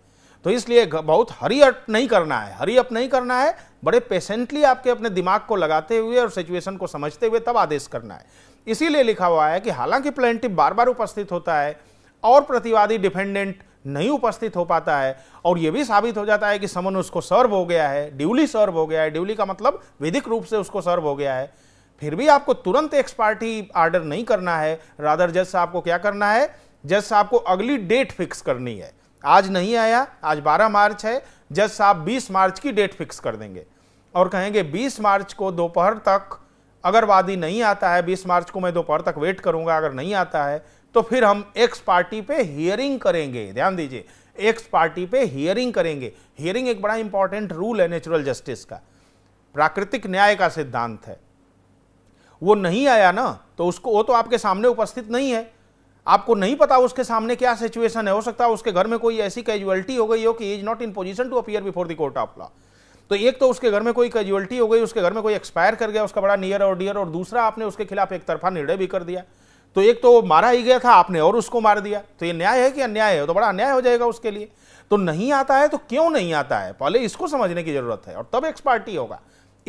तो इसलिए बहुत हरी अप नहीं करना है हरी अप नहीं करना है बड़े पेशेंटली आपके अपने दिमाग को लगाते हुए और सिचुएशन को समझते हुए तब आदेश करना है इसीलिए लिखा हुआ है कि हालांकि प्लेंटिव बार बार उपस्थित होता है और प्रतिवादी डिफेंडेंट नहीं उपस्थित हो पाता है और यह भी साबित हो जाता है कि समन उसको सर्व हो गया है ड्यूली सर्व हो गया है ड्यूली का मतलब विधिक रूप से उसको सर्व हो गया है फिर भी आपको तुरंत एक्स पार्टी आर्डर नहीं करना है राधर जज साहब को क्या करना है जज साहब को अगली डेट फिक्स करनी है आज नहीं आया आज 12 मार्च है जज साहब 20 मार्च की डेट फिक्स कर देंगे और कहेंगे 20 मार्च को दोपहर तक अगर वादी नहीं आता है 20 मार्च को मैं दोपहर तक वेट करूंगा अगर नहीं आता है तो फिर हम एक्स पार्टी पे हियरिंग करेंगे ध्यान दीजिए एक्स पार्टी पे हियरिंग करेंगे हियरिंग एक बड़ा इंपॉर्टेंट रूल है नेचुरल जस्टिस का प्राकृतिक न्याय का सिद्धांत है वो नहीं आया ना तो उसको वो तो आपके सामने उपस्थित नहीं है आपको नहीं पता उसके सामने क्या सिचुएशन है हो सकता है उसके घर में कोई ऐसी कैजुअलिटी हो गई हो कि is not in position to appear before the court of law तो एक तो उसके घर में कोई कैजुअलिटी हो गई उसके घर में कोई एक्सपायर कर गया उसका बड़ा नियर और डियर और दूसरा आपने उसके खिलाफ एक तरफा निर्णय भी कर दिया तो एक तो मारा ही गया था आपने और उसको मार दिया तो ये न्याय है कि अन्याय है तो बड़ा अन्याय हो जाएगा उसके लिए तो नहीं आता है तो क्यों नहीं आता है पहले इसको समझने की जरूरत है और तब एक्सपार्टी होगा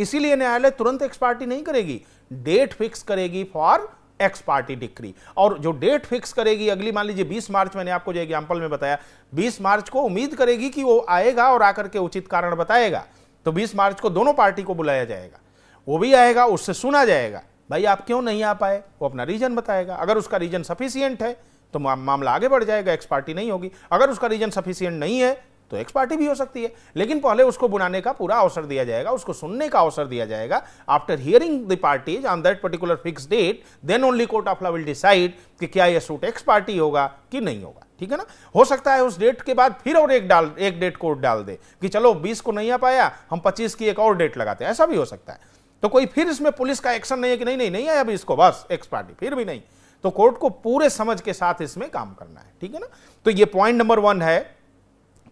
इसीलिए न्यायालय तुरंत एक्सपार्टी नहीं करेगी डेट फिक्स करेगी फॉर एक्स पार्टी डिक्री और जो डेट फिक्स करेगी अगली मान लीजिए 20 मार्च मैंने आपको जो एग्जाम्पल में बताया 20 मार्च को उम्मीद करेगी कि वो आएगा और आकर के उचित कारण बताएगा तो 20 मार्च को दोनों पार्टी को बुलाया जाएगा वो भी आएगा उससे सुना जाएगा भाई आप क्यों नहीं आ पाए वो अपना रीजन बताएगा अगर उसका रीजन सफिशियंट है तो मामला आगे बढ़ जाएगा एक्स पार्टी नहीं होगी अगर उसका रीजन सफिशियंट नहीं है तो एक्स पार्टी भी हो सकती है लेकिन पहले उसको बुलाने का पूरा अवसर दिया जाएगा उसको सुनने का अवसर दिया जाएगा after hearing the parties on that particular fix date then only court of law will decide कि क्या यह सूट एक्स पार्टी होगा कि नहीं होगा ठीक है ना हो सकता है उस डेट के बाद फिर और एक डाल एक डेट कोर्ट डाल दे कि चलो 20 को नहीं आ पाया हम 25 की एक और डेट लगाते हैं ऐसा भी हो सकता है तो कोई फिर इसमें पुलिस का एक्शन नहीं है कि नहीं नहीं नहीं आया अभी इसको बस एक्स पार्टी फिर भी नहीं तो कोर्ट को पूरे समझ के साथ इसमें काम करना है ठीक है ना तो ये पॉइंट नंबर वन है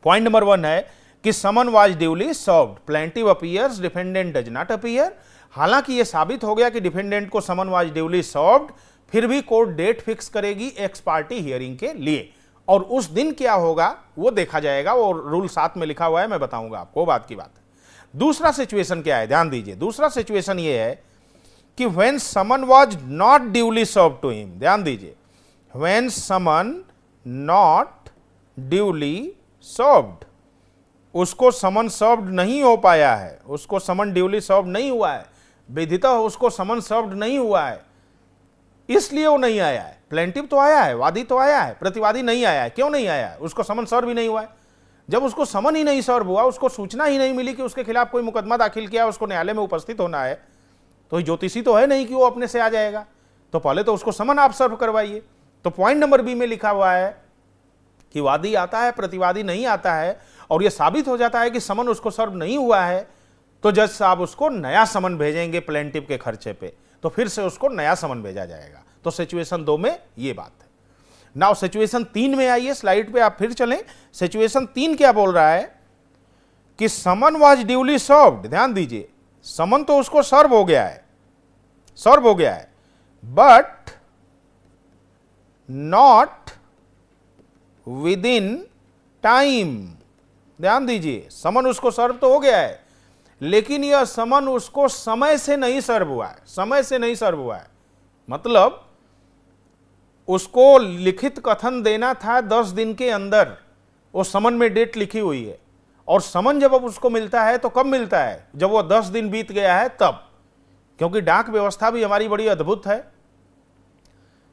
पॉइंट नंबर वन है कि summon was duly served plaintiff appears defendant does not appear हालांकि यह साबित हो गया कि डिफेंडेंट को समन वाज ड्यूली सॉल्व फिर भी कोर्ट डेट फिक्स करेगी एक्स पार्टी हियरिंग के लिए और उस दिन क्या होगा वो देखा जाएगा और रूल सात में लिखा हुआ है मैं बताऊंगा आपको बात की बात दूसरा सिचुएशन क्या है ध्यान दीजिए दूसरा सिचुएशन ये है कि when summon was not duly serve to him ध्यान दीजिए when summon not duly served उसको समन सर्व्ड नहीं हो पाया है उसको समन ड्यूली सर्व्ड नहीं हुआ है विधिता उसको समन सर्व्ड नहीं हुआ है इसलिए वो नहीं आया है प्लेंटिव तो आया है वादी तो आया है प्रतिवादी नहीं आया है क्यों नहीं आया है उसको समन सर्व भी नहीं हुआ है जब उसको समन ही नहीं सर्व हुआ उसको सूचना ही नहीं मिली कि उसके खिलाफ कोई मुकदमा दाखिल किया उसको न्यायालय में उपस्थित होना है तो ज्योतिषी तो है नहीं कि वो अपने से आ जाएगा तो पहले तो उसको समन आप सर्व करवाइए तो पॉइंट नंबर बी में लिखा हुआ है कि वादी आता है प्रतिवादी नहीं आता है और यह साबित हो जाता है कि समन उसको सर्व नहीं हुआ है तो जज साहब उसको नया समन भेजेंगे प्लेंटिव के खर्चे पे तो फिर से उसको नया समन भेजा जाएगा तो सिचुएशन दो में ये बात है नाउ सिचुएशन तीन में आइए स्लाइड पे आप फिर चलें सिचुएशन तीन क्या बोल रहा है कि समन वॉज ड्यूली सर्व्ड ध्यान दीजिए समन तो उसको सर्व हो गया है सर्व हो गया है but not within time ध्यान दीजिए समन उसको सर्व तो हो गया है लेकिन यह समन उसको समय से नहीं सर्व हुआ है समय से नहीं सर्व हुआ है मतलब उसको लिखित कथन देना था दस दिन के अंदर वो समन में डेट लिखी हुई है और समन जब अब उसको मिलता है तो कब मिलता है जब वो दस दिन बीत गया है तब क्योंकि डाक व्यवस्था भी हमारी बड़ी अद्भुत है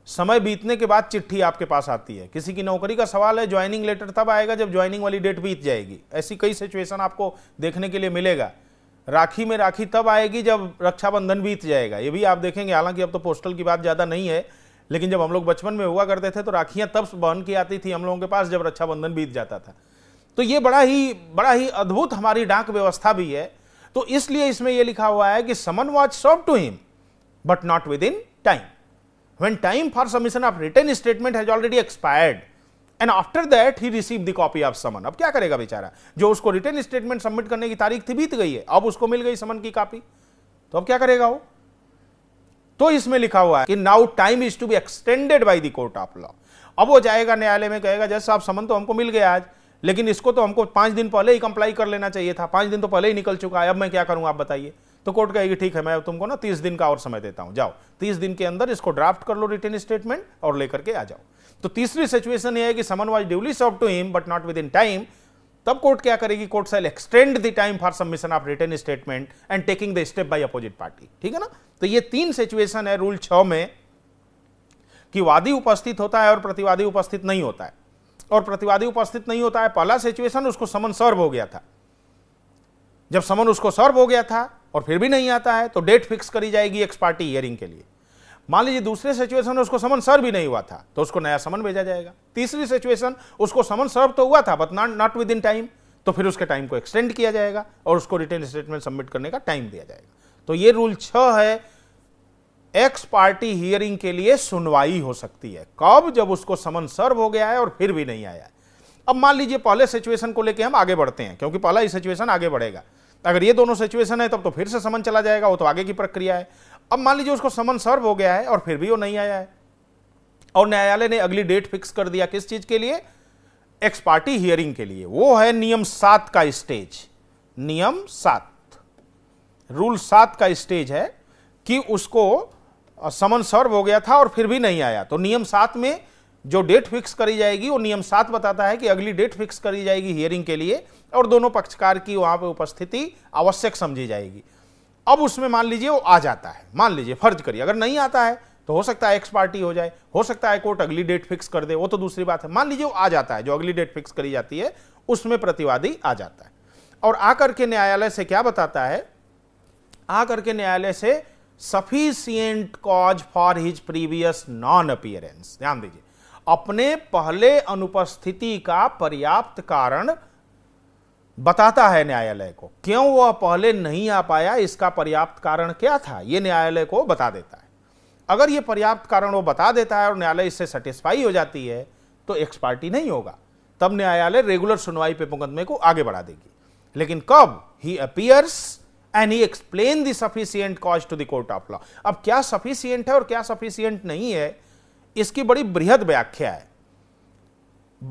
समय बीतने के बाद चिट्ठी आपके पास आती है किसी की नौकरी का सवाल है ज्वाइनिंग लेटर तब आएगा जब ज्वाइनिंग वाली डेट बीत जाएगी ऐसी कई सिचुएशन आपको देखने के लिए मिलेगा राखी में राखी तब आएगी जब रक्षाबंधन बीत जाएगा ये भी आप देखेंगे हालांकि अब तो पोस्टल की बात ज़्यादा नहीं है लेकिन जब हम लोग बचपन में हुआ करते थे तो राखियाँ तब बहन की आती थी हम लोगों के पास जब रक्षाबंधन बीत जाता था तो ये बड़ा ही बड़ा ही अद्भुत हमारी डाक व्यवस्था भी है तो इसलिए इसमें यह लिखा हुआ है कि summon was served to him but not within time when time for submission of written statement has already expired and after that he receive the copy of summon अब क्या करेगा बेचारा जो उसको रिटर्न स्टेटमेंट सबमिट करने की तारीख थी बीत गई है अब उसको मिल गई समन की कॉपी तो अब क्या करेगा वो तो इसमें लिखा हुआ है कि now time is to be extended by the court of law अब वो जाएगा न्यायालय में कहेगा जज साहब समन तो हमको मिल गया आज लेकिन इसको तो हमको पांच दिन पहले ही कंप्लाई कर लेना चाहिए था पांच दिन तो पहले ही निकल चुका है अब मैं क्या करूं आप बताइए तो कोर्ट कहेगी ठीक है मैं तुमको ना तीस दिन का और समय देता हूं जाओ तीस दिन के अंदर इसको ड्राफ्ट कर लो रिटर्न स्टेटमेंट और लेकर के आ जाओ तो तीसरी सिचुएशन यह है कि summon was duly served to him but not within time तब कोर्ट क्या करेगी court shall extend the time for submission of return statement and taking the step by opposite party ठीक है ना तो ये तीन सिचुएशन है रूल छ में कि वादी उपस्थित होता है और प्रतिवादी उपस्थित नहीं होता है और प्रतिवादी उपस्थित नहीं होता है पहला सिचुएशन उसको समन सर्व हो गया था जब समन उसको सर्व हो गया था और फिर भी नहीं आता है तो डेट फिक्स करी जाएगी एक्स पार्टी हियरिंग के लिए मान लीजिए दूसरे सिचुएशन में उसको समन सर्व भी नहीं हुआ था तो उसको नया समन भेजा जाएगा तीसरी सिचुएशन उसको समन सर्व तो हुआ था but not not within time तो फिर उसके टाइम को एक्सटेंड किया जाएगा और उसको रिटर्न स्टेटमेंट सबमिट करने का टाइम दिया जाएगा तो ये रूल छः है एक्स पार्टी हियरिंग के लिए सुनवाई हो सकती है कब जब उसको समन सर्व हो गया है और फिर भी नहीं आया है अब मान लीजिए पहले सिचुएशन को लेकर हम आगे बढ़ते हैं क्योंकि पहला ही सिचुएशन आगे बढ़ेगा अगर ये दोनों सिचुएशन है तब तो फिर से समन चला जाएगा वो तो आगे की प्रक्रिया है अब मान लीजिए उसको समन सर्व हो गया है और फिर भी वो नहीं आया है और न्यायालय ने अगली डेट फिक्स कर दिया किस चीज के लिए एक्सपार्टी हियरिंग के लिए वो है नियम सात का स्टेज नियम सात रूल सात का स्टेज है कि उसको समन सर्व हो गया था और फिर भी नहीं आया तो नियम सात में जो डेट फिक्स करी जाएगी वो नियम सात बताता है कि अगली डेट फिक्स करी जाएगी हियरिंग के लिए और दोनों पक्षकार की वहां पर उपस्थिति आवश्यक समझी जाएगी अब उसमें मान लीजिए वो आ जाता है मान लीजिए फर्ज करिए अगर नहीं आता है तो हो सकता है एक्स पार्टी हो जाए हो सकता है कोर्ट अगली डेट फिक्स कर दे वो तो दूसरी बात है मान लीजिए वो आ जाता है जो अगली डेट फिक्स करी जाती है उसमें प्रतिवादी आ जाता है और आकर के न्यायालय से क्या बताता है आकर के न्यायालय से sufficient cause for his previous non appearance ध्यान दीजिए अपने पहले अनुपस्थिति का पर्याप्त कारण बताता है न्यायालय को क्यों वह पहले नहीं आ पाया इसका पर्याप्त कारण क्या था यह न्यायालय को बता देता है अगर यह पर्याप्त कारण वो बता देता है और न्यायालय इससे सेटिस्फाई हो जाती है तो एक्स पार्टी नहीं होगा तब न्यायालय रेगुलर सुनवाई पे मुकदमे को आगे बढ़ा देगी लेकिन कब he appears and he explain the sufficient cause to the court of law अब क्या सफिशियंट है और क्या सफिशियंट नहीं है इसकी बड़ी बृहद व्याख्या है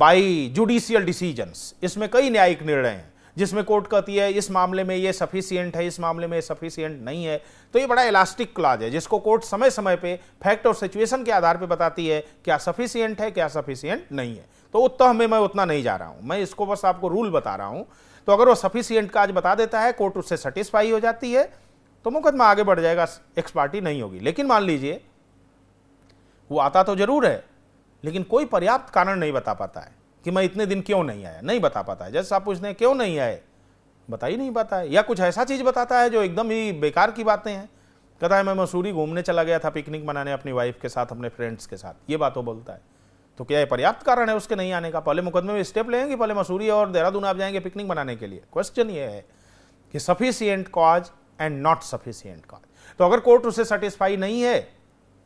बाई जुडिशियल डिसीजन इसमें कई न्यायिक निर्णय हैं जिसमें कोर्ट कहती है इस मामले में ये सफिशियंट है इस मामले में सफिशियंट नहीं है तो ये बड़ा इलास्टिक क्लाज है जिसको कोर्ट समय समय पर फैक्ट और सिचुएशन के आधार पर बताती है क्या सफिशियंट है क्या सफिशियंट नहीं है तो उत्तम में मैं उतना नहीं जा रहा हूँ मैं इसको बस आपको रूल बता रहा हूँ तो अगर वो सफिशियंट काज बता देता है कोर्ट उससे सेटिस्फाई हो जाती है तो मुकदमा आगे बढ़ जाएगा एक्स पार्टी नहीं होगी लेकिन मान लीजिए वो आता तो जरूर है लेकिन कोई पर्याप्त कारण नहीं बता पाता है कि मैं इतने दिन क्यों नहीं आया नहीं बता पाता है जज साहब पूछते हैं क्यों नहीं आए बता ही नहीं पाता है या कुछ ऐसा चीज़ बताता है जो एकदम ही बेकार की बातें हैं कहता है मैं मसूरी घूमने चला गया था पिकनिक मनाने अपनी वाइफ के साथ अपने फ्रेंड्स के साथ ये बात बोलता है तो क्या ये पर्याप्त कारण है उसके नहीं आने का पहले मुकदमे में स्टेप लेंगे पहले मसूरी और देहरादून आप जाएंगे पिकनिक मनाने के लिए क्वेश्चन ये है कि sufficient cause and not sufficient cause तो अगर कोर्ट उसे सेटिस्फाई नहीं है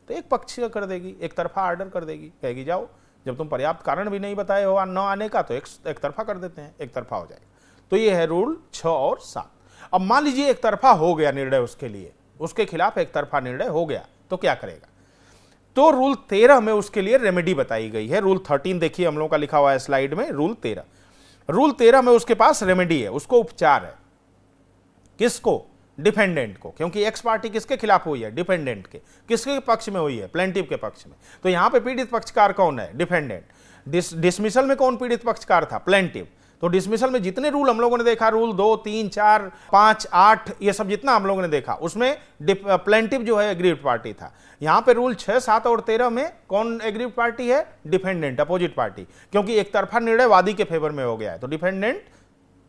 तो एक पक्ष कर देगी एक तरफा आर्डर कर देगी कहेगी जाओ जब तुम पर्याप्त कारण भी नहीं बताए हो न आने का तो एक, एक तरफा कर देते हैं एक तरफा हो जाएगा तो ये है रूल छ और सात अब मान लीजिए एक तरफा हो गया निर्णय उसके लिए उसके खिलाफ एक तरफा निर्णय हो गया तो क्या करेगा तो रूल तेरह में उसके लिए रेमेडी बताई गई है रूल थर्टीन देखिए हम लोगों का लिखा हुआ है स्लाइड में रूल तेरह रूल तेरह में उसके पास रेमेडी है उसको उपचार है किसको डिफेंडेंट को क्योंकि एक्स पार्टी किसके खिलाफ हुई है डिफेंडेंट के किसके पक्ष में हुई है प्लेंटिव के पक्ष में तो यहां पे पीड़ित पक्षकार कौन है डिफेंडेंट डिस डिसमिसल में कौन पीड़ित पक्षकार था प्लेंटिव तो डिसमिसल में जितने रूल हम लोगों ने देखा रूल दो तीन चार पांच आठ ये सब जितना हम लोगों ने देखा उसमें प्लेंटिव जो है एग्रीव पार्टी था यहां पे रूल छह सात और तेरह में कौन एग्रीव पार्टी है डिफेंडेंट अपोजिट पार्टी क्योंकि एक तरफा निर्णय वादी के फेवर में हो गया है तो डिफेंडेंट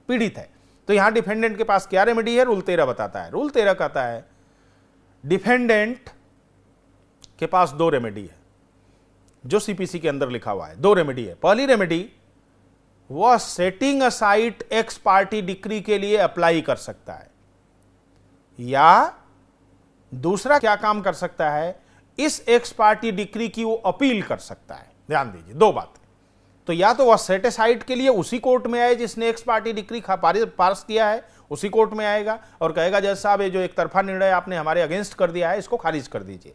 पीड़ित है तो यहां डिफेंडेंट के पास क्या रेमेडी है रूल तेरह बताता है रूल तेरह कहता है डिफेंडेंट के पास दो रेमेडी है जो सीपीसी के अंदर लिखा हुआ है दो रेमेडी है पहली रेमेडी वह setting aside ex parte decree के लिए अप्लाई कर सकता है या दूसरा क्या काम कर सकता है इस एक्स पार्टी डिक्री की वो अपील कर सकता है ध्यान दीजिए दो बात तो या तो वह सेटेसाइट के लिए उसी कोर्ट में आए जिसने एक्स पार्टी डिक्री पारित किया है उसी कोर्ट में आएगा और कहेगा जज साहब ये जो एक तरफा निर्णय आपने हमारे अगेंस्ट कर दिया है इसको खारिज कर दीजिए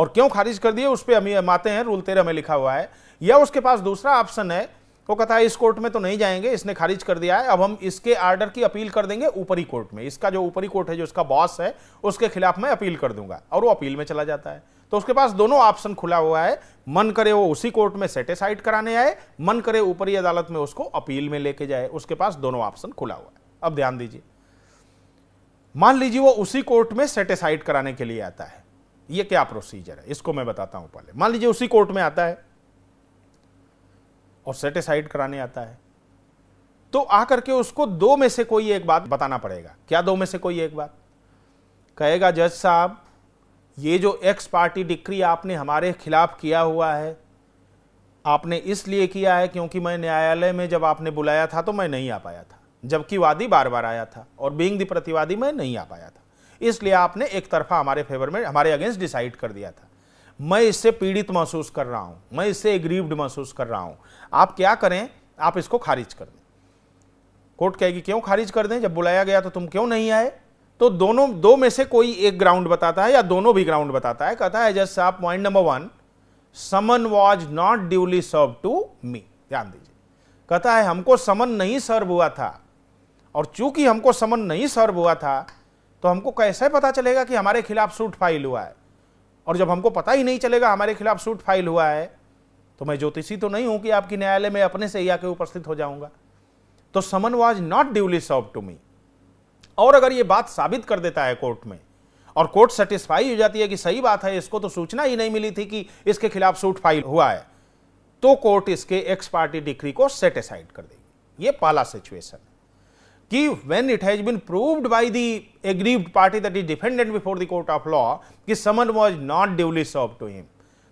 और क्यों खारिज कर दिए उस पर हम माते हैं रूल तेरह में लिखा हुआ है या उसके पास दूसरा ऑप्शन है वो कहता है इस कोर्ट में तो नहीं जाएंगे इसने खारिज कर दिया है अब हम इसके आर्डर की अपील कर देंगे ऊपरी कोर्ट में इसका जो ऊपरी कोर्ट है जो इसका बॉस है उसके खिलाफ मैं अपील कर दूंगा और वो अपील में चला जाता है तो उसके पास दोनों ऑप्शन खुला हुआ है मन करे वो उसी कोर्ट में सेटिसाइड कराने आए मन करे ऊपरी अदालत में उसको अपील में लेके जाए उसके पास दोनों ऑप्शन खुला हुआ है अब ध्यान दीजिए मान लीजिए वो उसी कोर्ट में सेटिसाइड कराने के लिए आता है ये क्या प्रोसीजर है इसको मैं बताता हूं पहले मान लीजिए उसी कोर्ट में आता है और सेटिसाइड कराने आता है तो आकर के उसको दो में से कोई एक बात बताना पड़ेगा क्या दो में से कोई एक बात कहेगा जज साहब ये जो एक्स पार्टी डिक्री आपने हमारे खिलाफ किया हुआ है आपने इसलिए किया है क्योंकि मैं न्यायालय में जब आपने बुलाया था तो मैं नहीं आ पाया था जबकि वादी बार बार आया था और बींग दी प्रतिवादी मैं नहीं आ पाया था इसलिए आपने एक तरफा हमारे फेवर में हमारे अगेंस्ट डिसाइड कर दिया था मैं इससे पीड़ित महसूस कर रहा हूं मैं इससे एग्रीव्ड महसूस कर रहा हूं आप क्या करें आप इसको खारिज कर दें कोर्ट कहेगी क्यों खारिज कर दें जब बुलाया गया तो तुम क्यों नहीं आए तो दोनों दो में से कोई एक ग्राउंड बताता है या दोनों भी ग्राउंड बताता है कहता है जस्ट साहब point number one summon was not duly serve to me ध्यान दीजिए कहता है हमको समन नहीं सर्व हुआ था और चूंकि हमको समन नहीं सर्व हुआ था तो हमको कैसे पता चलेगा कि हमारे खिलाफ सूट फाइल हुआ है और जब हमको पता ही नहीं चलेगा हमारे खिलाफ सूट फाइल हुआ है तो मैं ज्योतिषी तो नहीं हूं कि आपकी न्यायालय में अपने से ही आके उपस्थित हो जाऊंगा तो summon was not duly serve to me और अगर ये बात साबित कर देता है कोर्ट में और कोर्ट सेटिस्फाई हो जाती है कि सही बात है इसको तो सूचना ही नहीं मिली थी कि इसके खिलाफ सूट फाइल हुआ है तो कोर्ट इसके एक्स पार्टी डिक्री को सेटिसाइड कर देगी ये पहला सिचुएशन कि when it has been proved by the aggrieved party that is defendant before the court of law कि summon was not duly serve to him